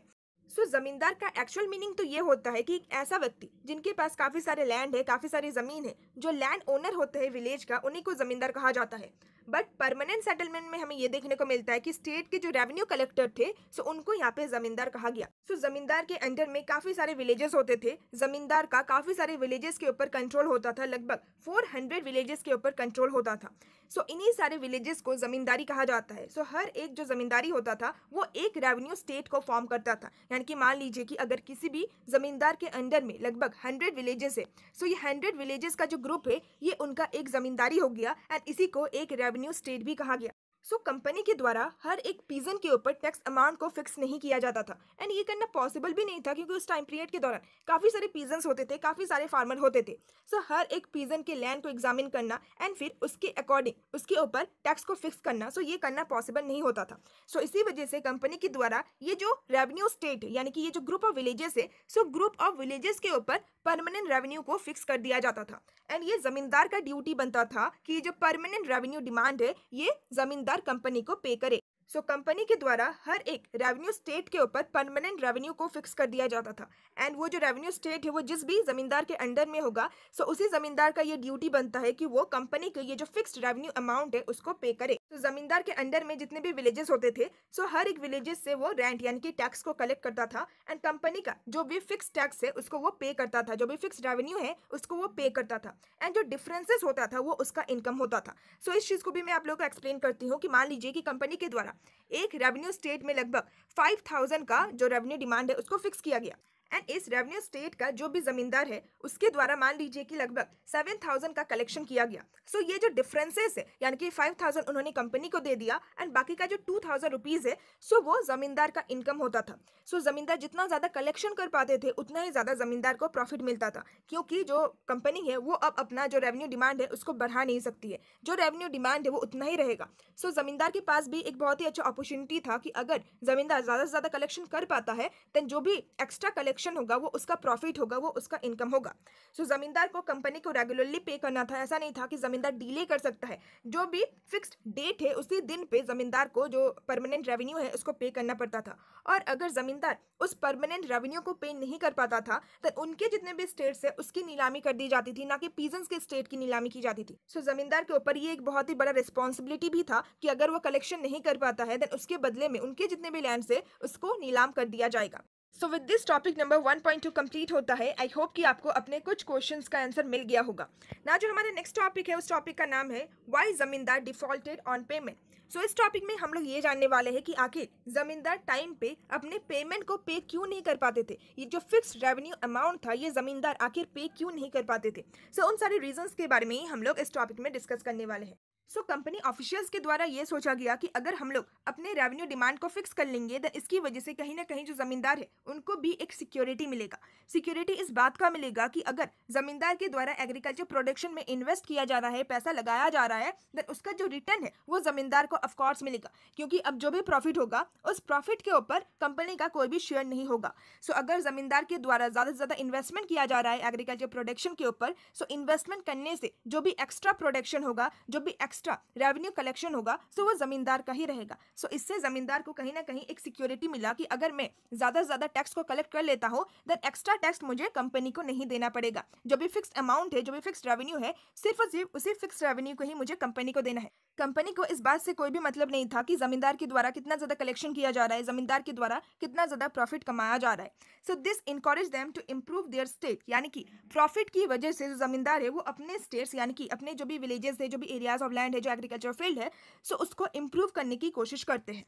सो so, जमींदार का एक्चुअल मीनिंग तो ये होता है कि ऐसा व्यक्ति जिनके पास काफ़ी सारे लैंड है काफ़ी सारी ज़मीन है जो लैंड ओनर होते हैं विलेज का उन्हीं को ज़मींदार कहा जाता है बट परमानेंट सेटलमेंट में हमें ये देखने को मिलता है कि स्टेट के जो रेवेन्यू कलेक्टर थे सो उनको यहाँ पे जमींदार कहा गया सो जमींदार के अंडर में काफी सारे विलेजेस होते थे जमींदार का काफी सारे विलेजेस के ऊपर कंट्रोल होता था लगभग 400 विलेजेस के ऊपर कंट्रोल होता था सो इन्हीं सारे विलेजेस को ज़मींदारी कहा जाता है सो हर एक जो ज़मींदारी होता था वो एक रेवेन्यू स्टेट को फॉर्म करता था यानी कि मान लीजिए कि अगर किसी भी ज़मींदार के अंडर में लगभग हंड्रेड विलेजेस है सो ये हंड्रेड विलेजेस का जो ग्रुप है ये उनका एक ज़मींदारी हो गया एंड इसी को एक रेवेन्यू स्टेट भी कहा गया सो so, कंपनी के द्वारा हर एक पीजन के ऊपर टैक्स अमाउंट को फिक्स नहीं किया जाता था एंड ये करना पॉसिबल भी नहीं था क्योंकि उस टाइम पीरियड के दौरान काफ़ी सारे पीजन्स होते थे काफ़ी सारे फार्मर होते थे सो so, हर एक पीजन के लैंड को एग्जामिन करना एंड फिर उसके अकॉर्डिंग उसके ऊपर टैक्स को फिक्स करना सो so, ये करना पॉसिबल नहीं होता था सो so, इसी वजह से कंपनी के द्वारा ये जो रेवेन्यू स्टेट यानी कि ये जो ग्रुप ऑफ विलेजेस है सो ग्रुप ऑफ विलेजेस के ऊपर परमानेंट रेवेन्यू को फिक्स कर दिया जाता था एंड ये जमींदार का ड्यूटी बनता था कि ये जो परमानेंट रेवेन्यू डिमांड है ये जमींदार ठेकेदार कंपनी को पे करे सो so, कंपनी के द्वारा हर एक रेवेन्यू स्टेट के ऊपर परमानेंट रेवेन्यू को फिक्स कर दिया जाता था एंड वो जो रेवेन्यू स्टेट है वो जिस भी ज़मींदार के अंडर में होगा सो so उसी ज़मींदार का ये ड्यूटी बनता है कि वो कंपनी के ये जो फिक्स रेवेन्यू अमाउंट है उसको पे करे तो so, ज़मींदार के अंडर में जितने भी विलेजेस होते थे सो so हर एक विलेजेस से वो रेंट यानी कि टैक्स को कलेक्ट करता था एंड कंपनी का जो भी फिक्स टैक्स है उसको वो पे करता था जो भी फिक्स रेवेन्यू है उसको वो पे करता था एंड जो डिफ्रेंसेस होता था वो उसका इनकम होता था सो so, इस चीज़ को भी मैं आप लोग को एक्सप्लेन करती हूँ कि मान लीजिए कि कंपनी के द्वारा एक रेवेन्यू स्टेट में लगभग फाइव थाउजेंड का जो रेवेन्यू डिमांड है उसको फिक्स किया गया एंड इस रेवेन्यू स्टेट का जो भी जमींदार है उसके द्वारा मान लीजिए कि लगभग सेवन थाउजेंड का कलेक्शन किया गया सो so, ये जो डिफरेंसेस है यानी कि फाइव थाउजेंड उन्होंने कंपनी को दे दिया एंड बाकी का जो टू थाउजेंड रुपीज़ है सो so वो ज़मींदार का इनकम होता था सो so, ज़मींदार जितना ज़्यादा कलेक्शन कर पाते थे उतना ही ज़्यादा ज़मींदार को प्रॉफिट मिलता था क्योंकि जो कंपनी है वो अब अपना जो रेवेन्यू डिमांड है उसको बढ़ा नहीं सकती है जो रेवेन्यू डिमांड है वो उतना ही रहेगा सो so, ज़मींदार के पास भी एक बहुत ही अच्छा अपॉर्चुनिटी था कि अगर ज़मींदार ज़्यादा से ज़्यादा कलेक्शन कर पाता है देन जो भी एक्स्ट्रा कलेक्शन प्रोडक्शन होगा वो उसका प्रॉफिट होगा वो उसका इनकम होगा सो so, ज़मींदार को कंपनी को रेगुलरली पे करना था ऐसा नहीं था कि ज़मींदार डीले कर सकता है जो भी फिक्स्ड डेट है उसी दिन पे ज़मींदार को जो परमानेंट रेवेन्यू है उसको पे करना पड़ता था और अगर ज़मींदार उस परमानेंट रेवेन्यू को पे नहीं कर पाता था तो उनके जितने भी स्टेट्स है उसकी नीलामी कर दी जाती थी ना कि पीजन के स्टेट की नीलामी की जाती थी सो so, ज़मींदार के ऊपर ये एक बहुत ही बड़ा रिस्पॉन्सिबिलिटी भी था कि अगर वो कलेक्शन नहीं कर पाता है देन उसके बदले में उनके जितने भी लैंड है उसको नीलाम कर दिया जाएगा so with this topic number 1.2 complete होता है आई होप कि आपको अपने कुछ क्वेश्चंस का आंसर मिल गया होगा ना जो हमारा नेक्स्ट टॉपिक है उस टॉपिक का नाम है वाई जमींदार defaulted on payment so so, इस टॉपिक में हम लोग ये जानने वाले हैं कि आखिर जमींदार टाइम पे अपने पेमेंट को पे क्यों नहीं कर पाते थे ये जो फिक्स रेवेन्यू अमाउंट था ये जमींदार आखिर पे क्यों नहीं कर पाते थे सो so, उन सारे रीजंस के बारे में ही हम लोग इस टॉपिक में डिस्कस करने वाले हैं सो कंपनी ऑफिशियल्स के द्वारा ये सोचा गया कि अगर हम लोग अपने रेवेन्यू डिमांड को फिक्स कर लेंगे तो इसकी वजह से कहीं ना कहीं जो जमींदार है उनको भी एक सिक्योरिटी मिलेगा सिक्योरिटी इस बात का मिलेगा कि अगर जमींदार के द्वारा एग्रीकल्चर प्रोडक्शन में इन्वेस्ट किया जा रहा है पैसा लगाया जा रहा है तो उसका जो रिटर्न है वो जमींदार को ऑफकोर्स मिलेगा क्योंकि अब जो भी प्रॉफिट होगा उस प्रॉफिट के ऊपर कंपनी का कोई भी शेयर नहीं होगा सो so, अगर ज़मींदार के द्वारा ज़्यादा से ज़्यादा इन्वेस्टमेंट किया जा रहा है एग्रीकल्चर प्रोडक्शन के ऊपर सो इन्वेस्टमेंट करने से जो भी एक्स्ट्रा प्रोडक्शन होगा जो भी एक्स्ट्रा रेवेन्यू कलेक्शन होगा सो so वो ज़मींदार का ही रहेगा सो so, इससे ज़मींदार को कहीं ना कहीं एक सिक्योरिटी मिला कि अगर मैं ज़्यादा से ज़्यादा टैक्स को कलेक्ट कर लेता हूँ देन एक्स्ट्रा टैक्स मुझे कंपनी को नहीं देना पड़ेगा जो भी फिक्स अमाउंट है जो भी फिक्स रेवेन्यू है सिर्फ और सिर्फ उसी फिक्स रेवेन्यू को ही मुझे कंपनी को देना है कंपनी को इस बात से कोई भी मतलब नहीं था कि जमींदार के द्वारा कितना ज़्यादा कलेक्शन किया जा रहा है जमींदार के द्वारा कितना ज़्यादा प्रॉफिट कमाया जा रहा है so this encourage them to improve their state यानी कि प्रॉफिट की वजह से जो जमींदार है वो अपने स्टेट्स यानी कि अपने जो भी विलेजेस है जो भी एरियाज ऑफ लैंड है जो एग्रीकल्चर फील्ड है सो so उसको इम्प्रूव करने की कोशिश करते हैं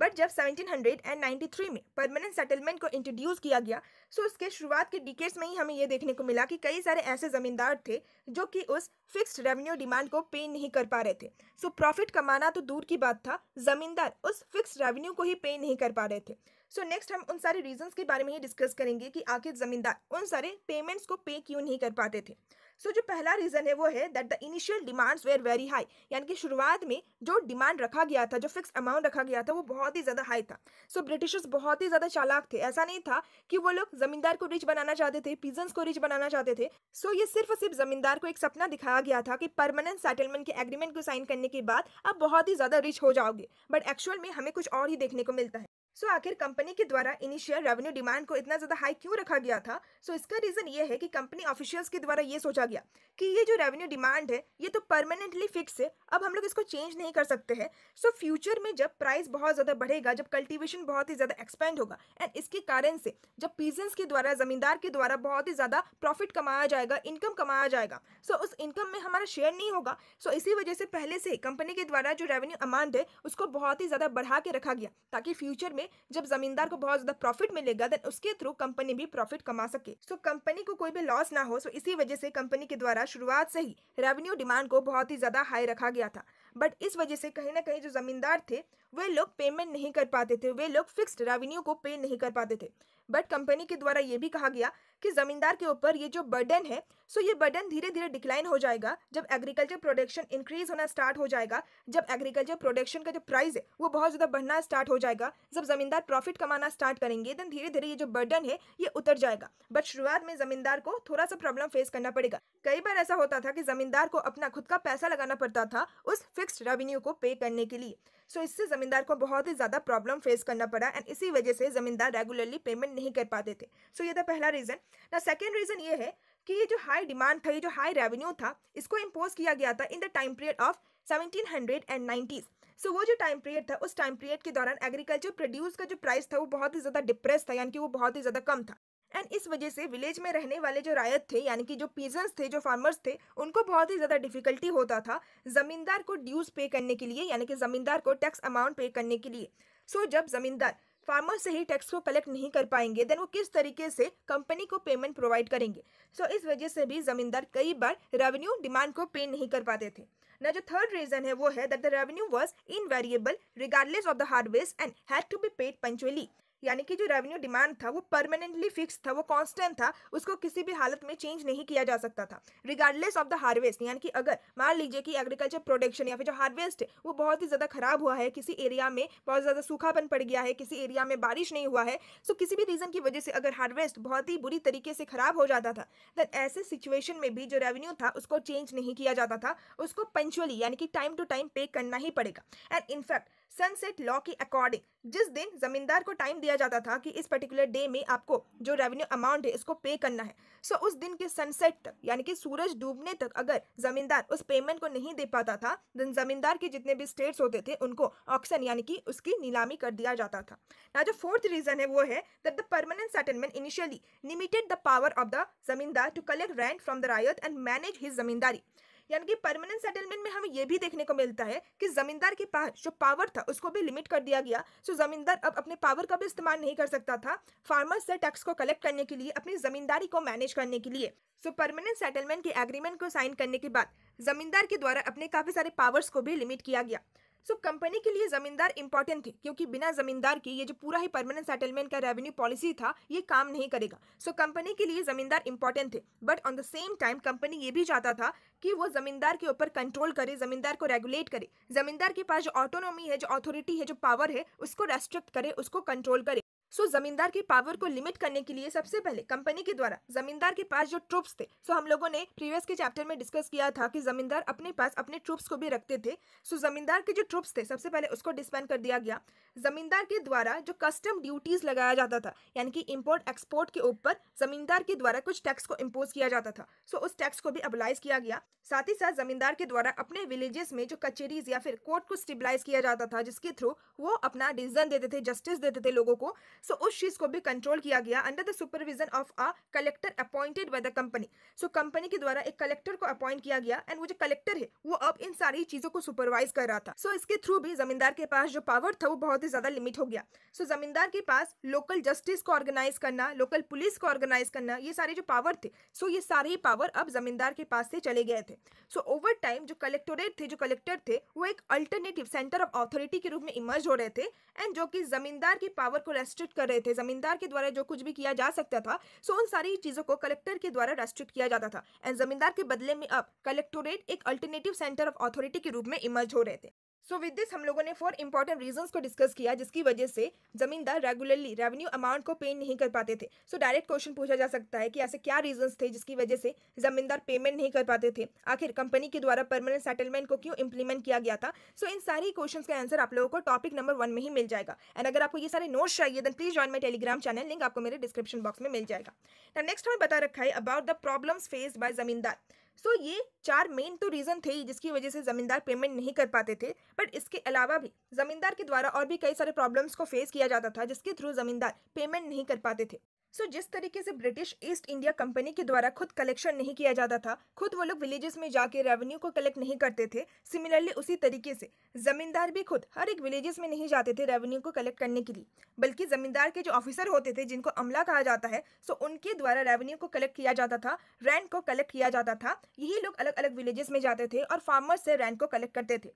बट जब 1793 में परमानेंट सेटलमेंट को इंट्रोड्यूस किया गया सो उसके शुरुआत के डिकेट्स में ही हमें ये देखने को मिला कि कई सारे ऐसे ज़मींदार थे जो कि उस फिक्स्ड रेवेन्यू डिमांड को पे नहीं कर पा रहे थे सो so, प्रॉफिट कमाना तो दूर की बात था ज़मींदार उस फिक्स्ड रेवेन्यू को ही पे नहीं कर पा रहे थे सो so, नेक्स्ट हम उन सारे रीजन्स के बारे में ही डिस्कस करेंगे कि आखिर ज़मींदार उन सारे पेमेंट्स को पे क्यों नहीं कर पाते थे सो so, जो पहला रीज़न है वो है that the initial demands were very high यानी कि शुरुआत में जो डिमांड रखा गया था जो फिक्स अमाउंट रखा गया था वो बहुत ही ज़्यादा हाई था सो so, ब्रिटिशर्स बहुत ही ज़्यादा चालाक थे ऐसा नहीं था कि वो लोग ज़मींदार को रिच बनाना चाहते थे पीजेंस को रिच बनाना चाहते थे सो so, ये सिर्फ और सिर्फ ज़मींदार को एक सपना दिखाया गया था कि परमानेंट सेटलमेंट के एग्रीमेंट को साइन करने के बाद आप बहुत ही ज़्यादा रिच हो जाओगे बट एक्चुअल में हमें कुछ और ही देखने को मिलता है सो so, आखिर कंपनी के द्वारा इनिशियल रेवेन्यू डिमांड को इतना ज़्यादा हाई क्यों रखा गया था सो so, इसका रीज़न ये है कि कंपनी ऑफिशियल्स के द्वारा ये सोचा गया कि ये जो रेवेन्यू डिमांड है ये तो परमानेंटली फिक्स है अब हम लोग इसको चेंज नहीं कर सकते हैं सो फ्यूचर में जब प्राइस बहुत ज़्यादा बढ़ेगा जब कल्टिवेशन बहुत ही ज़्यादा एक्सपेंड होगा एंड इसके कारण से जब पीजेंस के द्वारा ज़मींदार के द्वारा बहुत ही ज़्यादा प्रॉफिट कमाया जाएगा इनकम कमाया जाएगा सो so, उस इनकम में हमारा शेयर नहीं होगा सो so, इसी वजह से पहले से ही कंपनी के द्वारा जो रेवेन्यू अमाउंट है उसको बहुत ही ज़्यादा बढ़ा के रखा गया ताकि फ्यूचर में जब जमींदार को बहुत ज्यादा प्रॉफिट मिलेगा देन उसके थ्रू कंपनी भी प्रॉफिट कमा सके सो so, कंपनी को कोई भी लॉस ना हो सो so इसी वजह से कंपनी के द्वारा शुरुआत से ही रेवेन्यू डिमांड को बहुत ही ज्यादा हाई रखा गया था बट इस वजह से कहीं ना कहीं जो ज़मींदार थे वे लोग पेमेंट नहीं कर पाते थे वे लोग फिक्स्ड रेवेन्यू को पे नहीं कर पाते थे बट कंपनी के द्वारा ये भी कहा गया कि ज़मींदार के ऊपर ये जो बर्डन है सो ये बर्डन धीरे धीरे डिक्लाइन हो जाएगा जब एग्रीकल्चर प्रोडक्शन इंक्रीज होना स्टार्ट हो जाएगा जब एग्रीकल्चर प्रोडक्शन का जो प्राइस है वो बहुत ज़्यादा बढ़ना स्टार्ट हो जाएगा जब ज़मींदार प्रॉफिट कमाना स्टार्ट करेंगे देन धीरे धीरे ये जो बर्डन है ये उतर जाएगा बट शुरुआत में ज़मींदार को थोड़ा सा प्रॉब्लम फेस करना पड़ेगा कई बार ऐसा होता था कि ज़मींदार को अपना खुद का पैसा लगाना पड़ता था उस फिक्स टैक्स रेवेन्यू को पे करने के लिए सो so, इससे ज़मींदार को बहुत ही ज़्यादा प्रॉब्लम फेस करना पड़ा एंड इसी वजह से ज़मींदार रेगुलरली पेमेंट नहीं कर पाते थे सो so, ये था पहला रीज़न ना सेकेंड रीज़न ये है कि ये जो हाई डिमांड था ये जो हाई रेवेन्यू था इसको इम्पोज किया गया था in the time period of seventeen hundred and nineties so वो जो टाइम पीरियड था उस टाइम पीरियड के दौरान एग्रीकल्चर प्रोड्यूस का जो प्राइस था वो बहुत ही ज़्यादा डिप्रेस था यानी कि वो बहुत ही ज़्यादा कम था एंड इस वजह से विलेज में रहने वाले जो रायत थे यानी कि जो पीजन्स थे जो फार्मर्स थे उनको बहुत ही ज़्यादा डिफिकल्टी होता था ज़मींदार को ड्यूज़ पे करने के लिए यानी कि ज़मींदार को टैक्स अमाउंट पे करने के लिए सो so, जब ज़मींदार फार्मर से ही टैक्स को कलेक्ट नहीं कर पाएंगे देन वो किस तरीके से कंपनी को पेमेंट प्रोवाइड करेंगे सो so, इस वजह से भी ज़मींदार कई बार रेवेन्यू डिमांड को पे नहीं कर पाते थे ना जो थर्ड रीजन है वो है that the revenue was invariable regardless of the harvest and had to be paid punctually यानी कि जो रेवेन्यू डिमांड था वो परमानेंटली फिक्स था वो कांस्टेंट था उसको किसी भी हालत में चेंज नहीं किया जा सकता था रिगार्डलेस ऑफ द हार्वेस्ट यानी कि अगर मान लीजिए कि एग्रीकल्चर प्रोडक्शन या फिर जो हार्वेस्ट है वो बहुत ही ज़्यादा खराब हुआ है किसी एरिया में बहुत ज़्यादा सूखापन पड़ गया है किसी एरिया में बारिश नहीं हुआ है सो किसी भी रीज़न की वजह से अगर हार्वेस्ट बहुत ही बुरी तरीके से खराब हो जाता था दैन ऐसे सिचुएशन में भी जो रेवेन्यू था उसको चेंज नहीं किया जाता था उसको पंचुअली यानी कि टाइम टू टाइम पे करना ही पड़ेगा एंड इनफैक्ट सनसेट लॉ के अकॉर्डिंग जिस दिन जमींदार को टाइम दिया जाता था कि इस पर्टिकुलर डे में आपको जो रेवेन्यू अमाउंट है इसको पे करना है सो so, उस दिन के सनसेट तक यानी कि सूरज डूबने तक अगर जमींदार उस पेमेंट को नहीं दे पाता था देन जमींदार के जितने भी स्टेट्स होते थे उनको ऑक्शन यानी कि उसकी नीलामी कर दिया जाता था ना जो फोर्थ रीजन है वो है that the permanent settlement initially limited the power of the zamindar to collect rent from the ryot and manage his zamindari यानी कि परमानेंट सेटलमेंट में हमें यह भी देखने को मिलता है कि जमींदार के पास जो पावर था उसको भी लिमिट कर दिया गया सो जमींदार अब अपने पावर का भी इस्तेमाल नहीं कर सकता था फार्मर्स से टैक्स को कलेक्ट करने के लिए अपनी जमींदारी को मैनेज करने के लिए सो परमानेंट सेटलमेंट के एग्रीमेंट को साइन करने के बाद जमींदार के द्वारा अपने काफी सारे पावर्स को भी लिमिट किया गया सो so, कंपनी के लिए जमींदार इंपॉर्टेंट थे क्योंकि बिना जमींदार के ये जो पूरा ही परमानेंट सेटलमेंट का रेवेन्यू पॉलिसी था ये काम नहीं करेगा सो so, कंपनी के लिए जमींदार इंपॉर्टेंट थे but on the same time company ये भी चाहता था कि वो जमींदार के ऊपर कंट्रोल करे जमींदार को रेगुलेट करे जमींदार के पास जो ऑटोनॉमी है जो अथॉरिटी है जो पावर है उसको रेस्ट्रिक्ट करे उसको कंट्रोल करे सो so, जमींदार की पावर को लिमिट करने के लिए सबसे पहले कंपनी के द्वारा जमींदार के पास जो ट्रूप्स थे सो so हम लोगों ने प्रीवियस के चैप्टर में डिस्कस किया था कि जमींदार अपने पास अपने ट्रूप्स को भी रखते थे सो so, जमींदार के जो ट्रूप्स थे सबसे पहले उसको डिस्पेंड कर दिया गया जमींदार के द्वारा जो कस्टम ड्यूटीज लगाया जाता था यानी कि इम्पोर्ट एक्सपोर्ट के ऊपर जमींदार के द्वारा कुछ टैक्स को इम्पोज किया जाता था सो so, उस टैक्स को भी अबलाइज किया गया साथ ही साथ जमींदार के द्वारा अपने विलेजेस में जो कचेरीज या फिर कोर्ट को स्टेबलाइज किया जाता था जिसके थ्रू वो अपना डिसीजन देते थे जस्टिस देते थे लोगों को सो so, उस चीज़ को भी कंट्रोल किया गया under the supervision of a collector appointed by the company so company के द्वारा एक कलेक्टर को अपॉइंट किया गया एंड वो जो कलेक्टर है वो अब इन सारी चीज़ों को सुपरवाइज कर रहा था सो so, इसके थ्रू भी जमींदार के पास जो पावर था वो बहुत ही ज़्यादा लिमिट हो गया सो so, जमींदार के पास लोकल जस्टिस को ऑर्गेनाइज करना लोकल पुलिस को ऑर्गेनाइज करना ये सारे जो पावर थे सो so, ये सारे ही पावर अब जमींदार के पास से चले गए थे सो ओवर टाइम जो कलेक्टोरेट थे जो कलेक्टर थे वो एक अल्टरनेटिव सेंटर ऑफ अथॉरिटी के रूप में इमर्ज हो रहे थे एंड जो कि जमींदार के पावर को रेस्ट्रिक्ट कलेक्ट कर रहे थे जमींदार के द्वारा जो कुछ भी किया जा सकता था सो उन सारी चीज़ों को कलेक्टर के द्वारा रेस्ट्रिक्ट किया जाता था एंड जमींदार के बदले में अब कलेक्टोरेट एक अल्टरनेटिव सेंटर ऑफ अथॉरिटी के रूप में इमर्ज हो रहे थे सो विद दिस हम लोगों ने फोर इंपॉर्टेंट रीजंस को डिस्कस किया जिसकी वजह से जमींदार रेगुलरली रेवेन्यू अमाउंट को पे नहीं कर पाते थे सो डायरेक्ट क्वेश्चन पूछा जा सकता है कि ऐसे क्या रीजंस थे जिसकी वजह से जमींदार पेमेंट नहीं कर पाते थे आखिर कंपनी के द्वारा परमानेंट सेटलमेंट को क्यों इंप्लीमेंट किया गया था सो so, इन सारी क्वेश्चन का आंसर आप लोगों को टॉपिक नंबर वन में ही मिल जाएगा एंड अगर आपको ये सारे नोट्स चाहिए then please join my Telegram channel link आपको मेरे डिस्क्रिप्शन बॉक्स में मिल जाएगा नेक्स्ट हमें बता रखा है about the problems face by zamindar so ये चार मेन तो रीज़न थे ही जिसकी वजह से ज़मींदार पेमेंट नहीं कर पाते थे बट इसके अलावा भी ज़मींदार के द्वारा और भी कई सारे प्रॉब्लम्स को फेस किया जाता था जिसके थ्रू ज़मींदार पेमेंट नहीं कर पाते थे सो जिस तरीके से ब्रिटिश ईस्ट इंडिया कंपनी के द्वारा खुद कलेक्शन नहीं किया जाता था खुद वो लोग विलेजेस में जाके रेवेन्यू को कलेक्ट नहीं करते थे सिमिलरली उसी तरीके से जमींदार भी खुद हर एक विलेजेस में नहीं जाते थे रेवेन्यू को कलेक्ट करने के लिए बल्कि जमींदार के जो ऑफिसर होते थे जिनको अमला कहा जाता है सो उनके द्वारा रेवेन्यू को कलेक्ट किया जाता था रेंट को कलेक्ट किया जाता था यही लोग अलग अलग विलेजेस में जाते थे और फार्मर्स से रेंट को कलेक्ट करते थे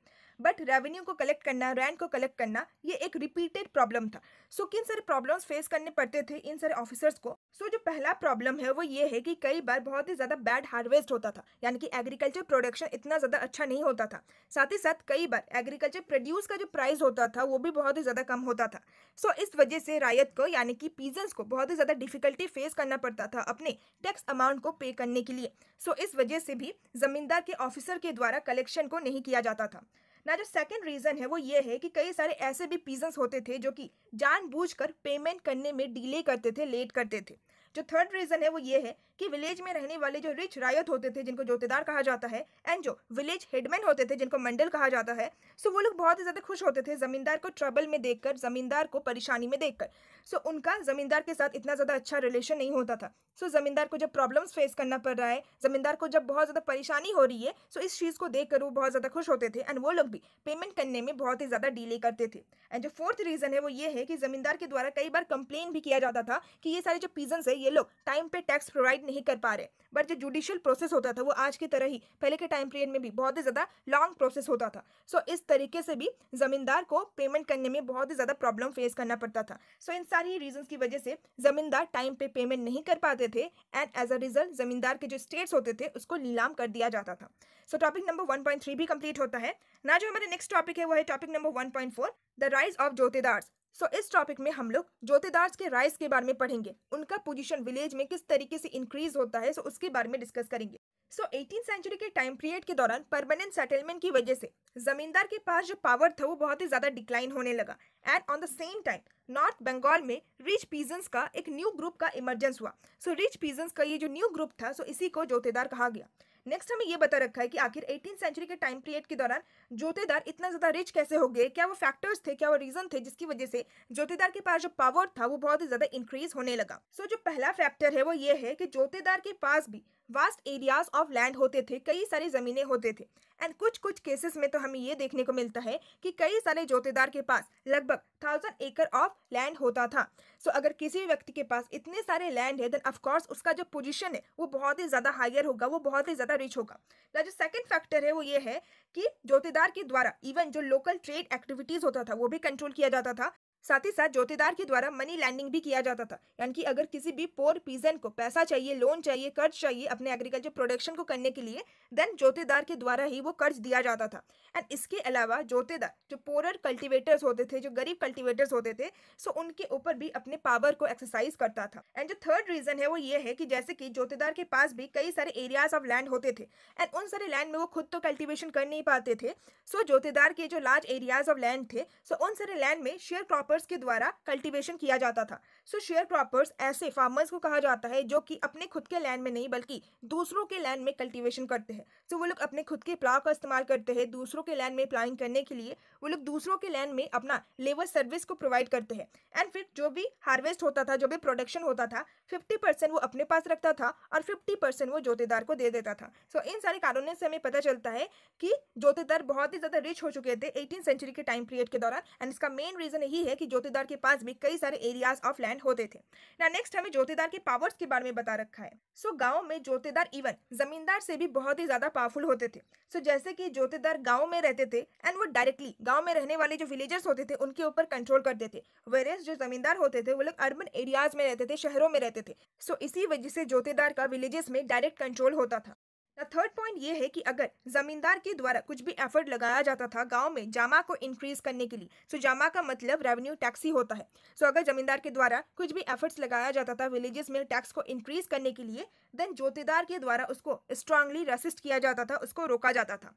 बट रेवेन्यू को कलेक्ट करना रेंट को कलेक्ट करना ये एक रिपीटेड प्रॉब्लम था सो किन सारे प्रॉब्लम्स फेस करने पड़ते थे इन सारे ऑफिसर फार्मर्स को सो जो पहला प्रॉब्लम है वो ये है कि कई बार बहुत ही ज़्यादा बैड हार्वेस्ट होता था यानी कि एग्रीकल्चर प्रोडक्शन इतना ज़्यादा अच्छा नहीं होता था साथ ही साथ कई बार एग्रीकल्चर प्रोड्यूस का जो प्राइस होता था वो भी बहुत ही ज़्यादा कम होता था सो इस वजह से रायत को यानी कि पीजेंस को बहुत ही ज़्यादा डिफिकल्टी फेस करना पड़ता था अपने टैक्स अमाउंट को पे करने के लिए सो इस वजह से भी ज़मींदार के ऑफिसर के द्वारा कलेक्शन को नहीं किया जाता था ना जो सेकंड रीज़न है वो ये है कि कई सारे ऐसे भी पीजन्स होते थे जो कि जानबूझकर पेमेंट करने में डिले करते थे लेट करते थे जो थर्ड रीज़न है वो ये है कि विलेज में रहने वाले जो रिच रायत होते थे जिनको जोतेदार कहा जाता है एंड जो विलेज हेडमैन होते थे जिनको मंडल कहा जाता है सो वो लोग बहुत ही ज़्यादा खुश होते थे ज़मींदार को ट्रबल में देखकर ज़मींदार को परेशानी में देखकर सो उनका ज़मींदार के साथ इतना ज़्यादा अच्छा रिलेशन नहीं होता था सो ज़मींदार को जब प्रॉब्लम्स फेस करना पड़ रहा है ज़मींदार को जब बहुत ज़्यादा परेशानी हो रही है सो इस चीज़ को देख वो बहुत ज़्यादा खुश होते थे एंड वो लोग भी पेमेंट करने में बहुत ही ज़्यादा डीले करते थे एंड जो फोर्थ रीज़न है वो ये है कि ज़मींदार के द्वारा कई बार कंप्लेन भी किया जाता था कि ये सारे जो पीजन है ये लोग टाइम पे टैक्स प्रोवाइड नहीं कर पा रहे बट जो जुडिशियल प्रोसेस होता था वो आज की तरह ही पहले के टाइम पीरियड में भी बहुत ही ज़्यादा लॉन्ग प्रोसेस होता था सो so, इस तरीके से भी ज़मींदार को पेमेंट करने में बहुत ही ज़्यादा प्रॉब्लम फेस करना पड़ता था सो so, इन सारी रीजंस की वजह से ज़मींदार टाइम पे पेमेंट नहीं कर पाते थे एंड एज अ रिजल्ट ज़मींदार के जो स्टेट्स होते थे उसको नीलाम कर दिया जाता था सो टॉपिक नंबर वन भी कम्प्लीट होता है ना जो हमारे नेक्स्ट टॉपिक है वो है topic number 1.4 the rise of jotedars so so, इस टॉपिक में हम लोग ज्योतिदास के राइस के बारे में पढ़ेंगे उनका पोजीशन विलेज में किस तरीके से इंक्रीज होता है सो so उसके बारे में डिस्कस करेंगे सो एटीन सेंचुरी के टाइम पीरियड के दौरान परमानेंट सेटलमेंट की वजह से जमींदार के पास जो पावर था वो बहुत ही ज्यादा डिक्लाइन होने लगा and on the same time north Bengal में रिच पीजेंस का एक न्यू ग्रुप का इमरजेंस हुआ सो रिच पीजेंस का ये जो न्यू ग्रुप था सो so इसी को जोतेदार कहा गया नेक्स्ट हमें ये बता रखा है कि आखिर एटीन सेंचुरी के टाइम पीरियड के दौरान जोतेदार इतना ज़्यादा रिच कैसे हो गए क्या वो फैक्टर्स थे क्या वो रीज़न थे जिसकी वजह से जोतेदार के पास जो पावर था वो बहुत ही ज़्यादा इंक्रीज होने लगा सो so, जो पहला फैक्टर है वो ये है कि जोतेदार के पास भी वास्ट एरियाज ऑफ लैंड होते थे कई सारी ज़मीनें होते थे एंड कुछ कुछ केसेस में तो हमें ये देखने को मिलता है कि कई सारे जोतेदार के पास लगभग थाउजेंड एकड़ ऑफ लैंड होता था सो so, अगर किसी व्यक्ति के पास इतने सारे लैंड है देन ऑफकोर्स उसका जो पोजिशन है वो बहुत ही ज़्यादा हायर होगा वो बहुत ही ज़्यादा रिच होगा ना जो सेकेंड फैक्टर है वो ये है कि जोतेदार के द्वारा इवन जो लोकल ट्रेड एक्टिविटीज़ होता था वो भी कंट्रोल किया जाता था साथ ही साथ जोतेदार के द्वारा मनी लैंडिंग भी किया जाता था यानी कि अगर किसी भी पोर पीजन को पैसा चाहिए लोन चाहिए कर्ज चाहिए अपने एग्रीकल्चर प्रोडक्शन को करने के लिए देन जोतेदार के द्वारा ही वो कर्ज दिया जाता था एंड इसके अलावा जोतेदार जो पोरर कल्टिवेटर्स होते थे जो गरीब कल्टिवेटर्स होते थे सो उनके ऊपर भी अपने पावर को एक्सरसाइज करता था एंड जो थर्ड रीजन है वो ये है कि जैसे कि जोतेदार के पास भी कई सारे एरियाज ऑफ लैंड होते थे एंड उन सारे लैंड में वो खुद तो कल्टिवेशन कर नहीं पाते थे सो जोतेदार के जो लार्ज एरियाज ऑफ लैंड थे सो उन सारे लैंड में शेयर क्रॉप क्रॉपर्स के द्वारा कल्टीवेशन किया जाता था सो शेयर क्रॉपर्स ऐसे फार्मर्स को कहा जाता है जो कि अपने खुद के लैंड में नहीं बल्कि दूसरों के लैंड में कल्टीवेशन करते हैं सो so, वो लोग अपने खुद के प्लाव का इस्तेमाल करते हैं दूसरों के लैंड में प्लाइंग करने के लिए वो लोग दूसरों के लैंड में अपना लेबर सर्विस को प्रोवाइड करते हैं एंड फिर जो भी हार्वेस्ट होता था जो भी प्रोडक्शन होता था फिफ्टी वो अपने पास रखता था और फिफ्टी वो जोतेदार को दे देता था सो so, इन सारे कारणों से हमें पता चलता है कि जोतेदार बहुत ही ज़्यादा रिच हो चुके थे एटीन सेंचुरी के टाइम पीरियड के दौरान एंड इसका मेन रीज़न यही है कि ज्योतिदार के पास भी कई सारे एरियाज ऑफ लैंड होते थे ना नेक्स्ट हमें ज्योतिदार के पावर्स के बारे में बता रखा है सो so, गाँव में ज्योतिदार इवन जमींदार से भी बहुत ही ज्यादा पावरफुल होते थे सो so, जैसे कि ज्योतिदार गाँव में रहते थे एंड वो डायरेक्टली गाँव में रहने वाले जो विलेजर्स होते थे उनके ऊपर कंट्रोल करते थे वेरियस जो जमींदार होते थे वो लोग अर्बन एरियाज में रहते थे शहरों में रहते थे सो so, इसी वजह से ज्योतिदार का विलेजेस में डायरेक्ट कंट्रोल होता था द थर्ड पॉइंट ये है कि अगर जमींदार के द्वारा कुछ भी एफर्ट लगाया जाता था गांव में जामा को इंक्रीज करने के लिए सो तो so, जामा का मतलब रेवेन्यू टैक्स ही होता है सो so, अगर जमींदार के द्वारा कुछ भी एफर्ट्स लगाया जाता था विलेजेस में टैक्स को इंक्रीज करने के लिए देन जोतेदार के द्वारा उसको स्ट्रांगली रेसिस्ट किया जाता था उसको रोका जाता था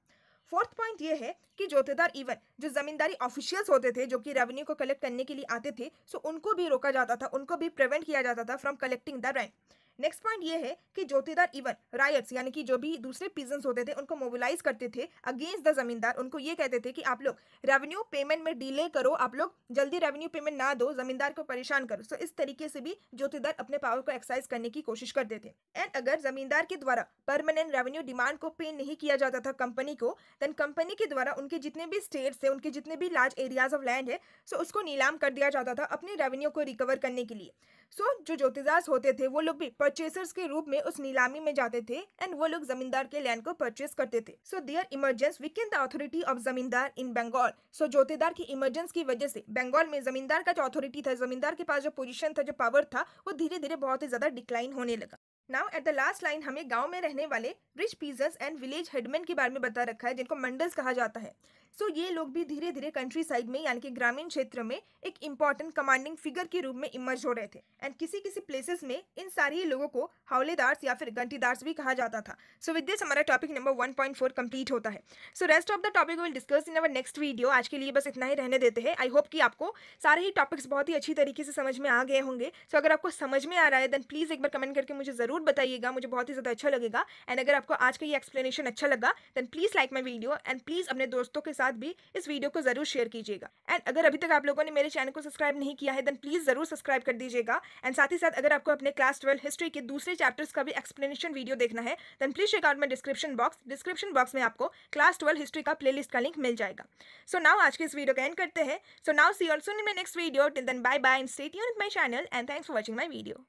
फोर्थ पॉइंट ये है कि जोतेदार इवन जो जमींदारी ऑफिशियल्स होते थे जो कि रेवेन्यू को कलेक्ट करने के लिए आते थे सो so उनको भी रोका जाता था उनको भी प्रिवेंट किया जाता था from collecting the rent next point ये है कि जोतीदार इवन रायट्स यानी कि जो भी दूसरे पीजन होते थे उनको मोबिलाइज करते थे अगेंस्ट द जमींदार उनको ये कहते थे कि आप लोग रेवेन्यू पेमेंट में डिले करो आप लोग जल्दी रेवेन्यू पेमेंट ना दो जमींदार को परेशान करो सो so, इस तरीके से भी जोतीदार अपने पावर को एक्सरसाइज करने की कोशिश करते थे एंड अगर जमींदार के द्वारा परमानेंट रेवेन्यू डिमांड को पे नहीं किया जाता था कंपनी को देन कंपनी के द्वारा उनके जितने भी स्टेट्स है उनके जितने भी लार्ज एरियाज ऑफ लैंड है सो so उसको नीलाम कर दिया जाता था अपने रेवेन्यू को रिकवर करने के लिए सो so, जो ज्योतिदास होते थे वो लोग भी परचेसर्स के रूप में उस नीलामी में जाते थे एंड वो लोग जमींदार के लैंड को परचेस करते थे so their emergence weakened the authority of zamindar in Bengal सो जोतेदार की इमरजेंस की वजह से बंगाल में जमींदार का जो अथॉरिटी था जमींदार के पास जो पोजिशन था जो पावर था वो धीरे धीरे बहुत ही ज्यादा डिक्लाइन होने लगा now at the last line हमें गांव में रहने वाले rich peasants and village headman के बारे में बता रखा है जिनको मंडल्स कहा जाता है सो ये लोग भी धीरे धीरे कंट्री साइड में यानी कि ग्रामीण क्षेत्र में एक इम्पॉर्टेंट कमांडिंग फिगर के रूप में इमर्ज हो रहे थे एंड किसी किसी प्लेसेस में इन सारे लोगों को हावलेदार्स या फिर घंटीदार्स भी कहा जाता था सो विद दिस हमारा topic number one point four complete होता है so rest of the topic will discuss in our next video आज के लिए बस इतना ही रहने देते हैं आई होप कि आपको सारे ही टॉपिक्स बहुत ही अच्छी तरीके से समझ में आ गए होंगे सो so, अगर आपको समझ में आ रहा है देन प्लीज़ एक बार कमेंट करके मुझे ज़रूर बताइएगा मुझे बहुत ही ज़्यादा अच्छा लगेगा एंड अगर आपको आज का ये एक्सप्लेनेशन अच्छा लगा then please like my video and please अपने दोस्तों के साथ साथ भी इस वीडियो को जरूर शेयर कीजिएगा एंड अगर अभी तक आप लोगों ने मेरे चैनल को सब्सक्राइब नहीं किया है देन प्लीज जरूर सब्सक्राइब कर दीजिएगा एंड साथ ही साथ अगर आपको अपने क्लास ट्वेल्व हिस्ट्री के दूसरे चैप्टर्स का भी एक्सप्लेनेशन वीडियो देखना है then please check out my description box description box में आपको क्लास ट्वेल्व हिस्ट्री का प्लेलिस्ट का लिंक मिल जाएगा सो so नाउ आज के इस वीडियो का एंड करते हैं so now see also in my next video till then bye bye and stay my channel and thanks for watching my video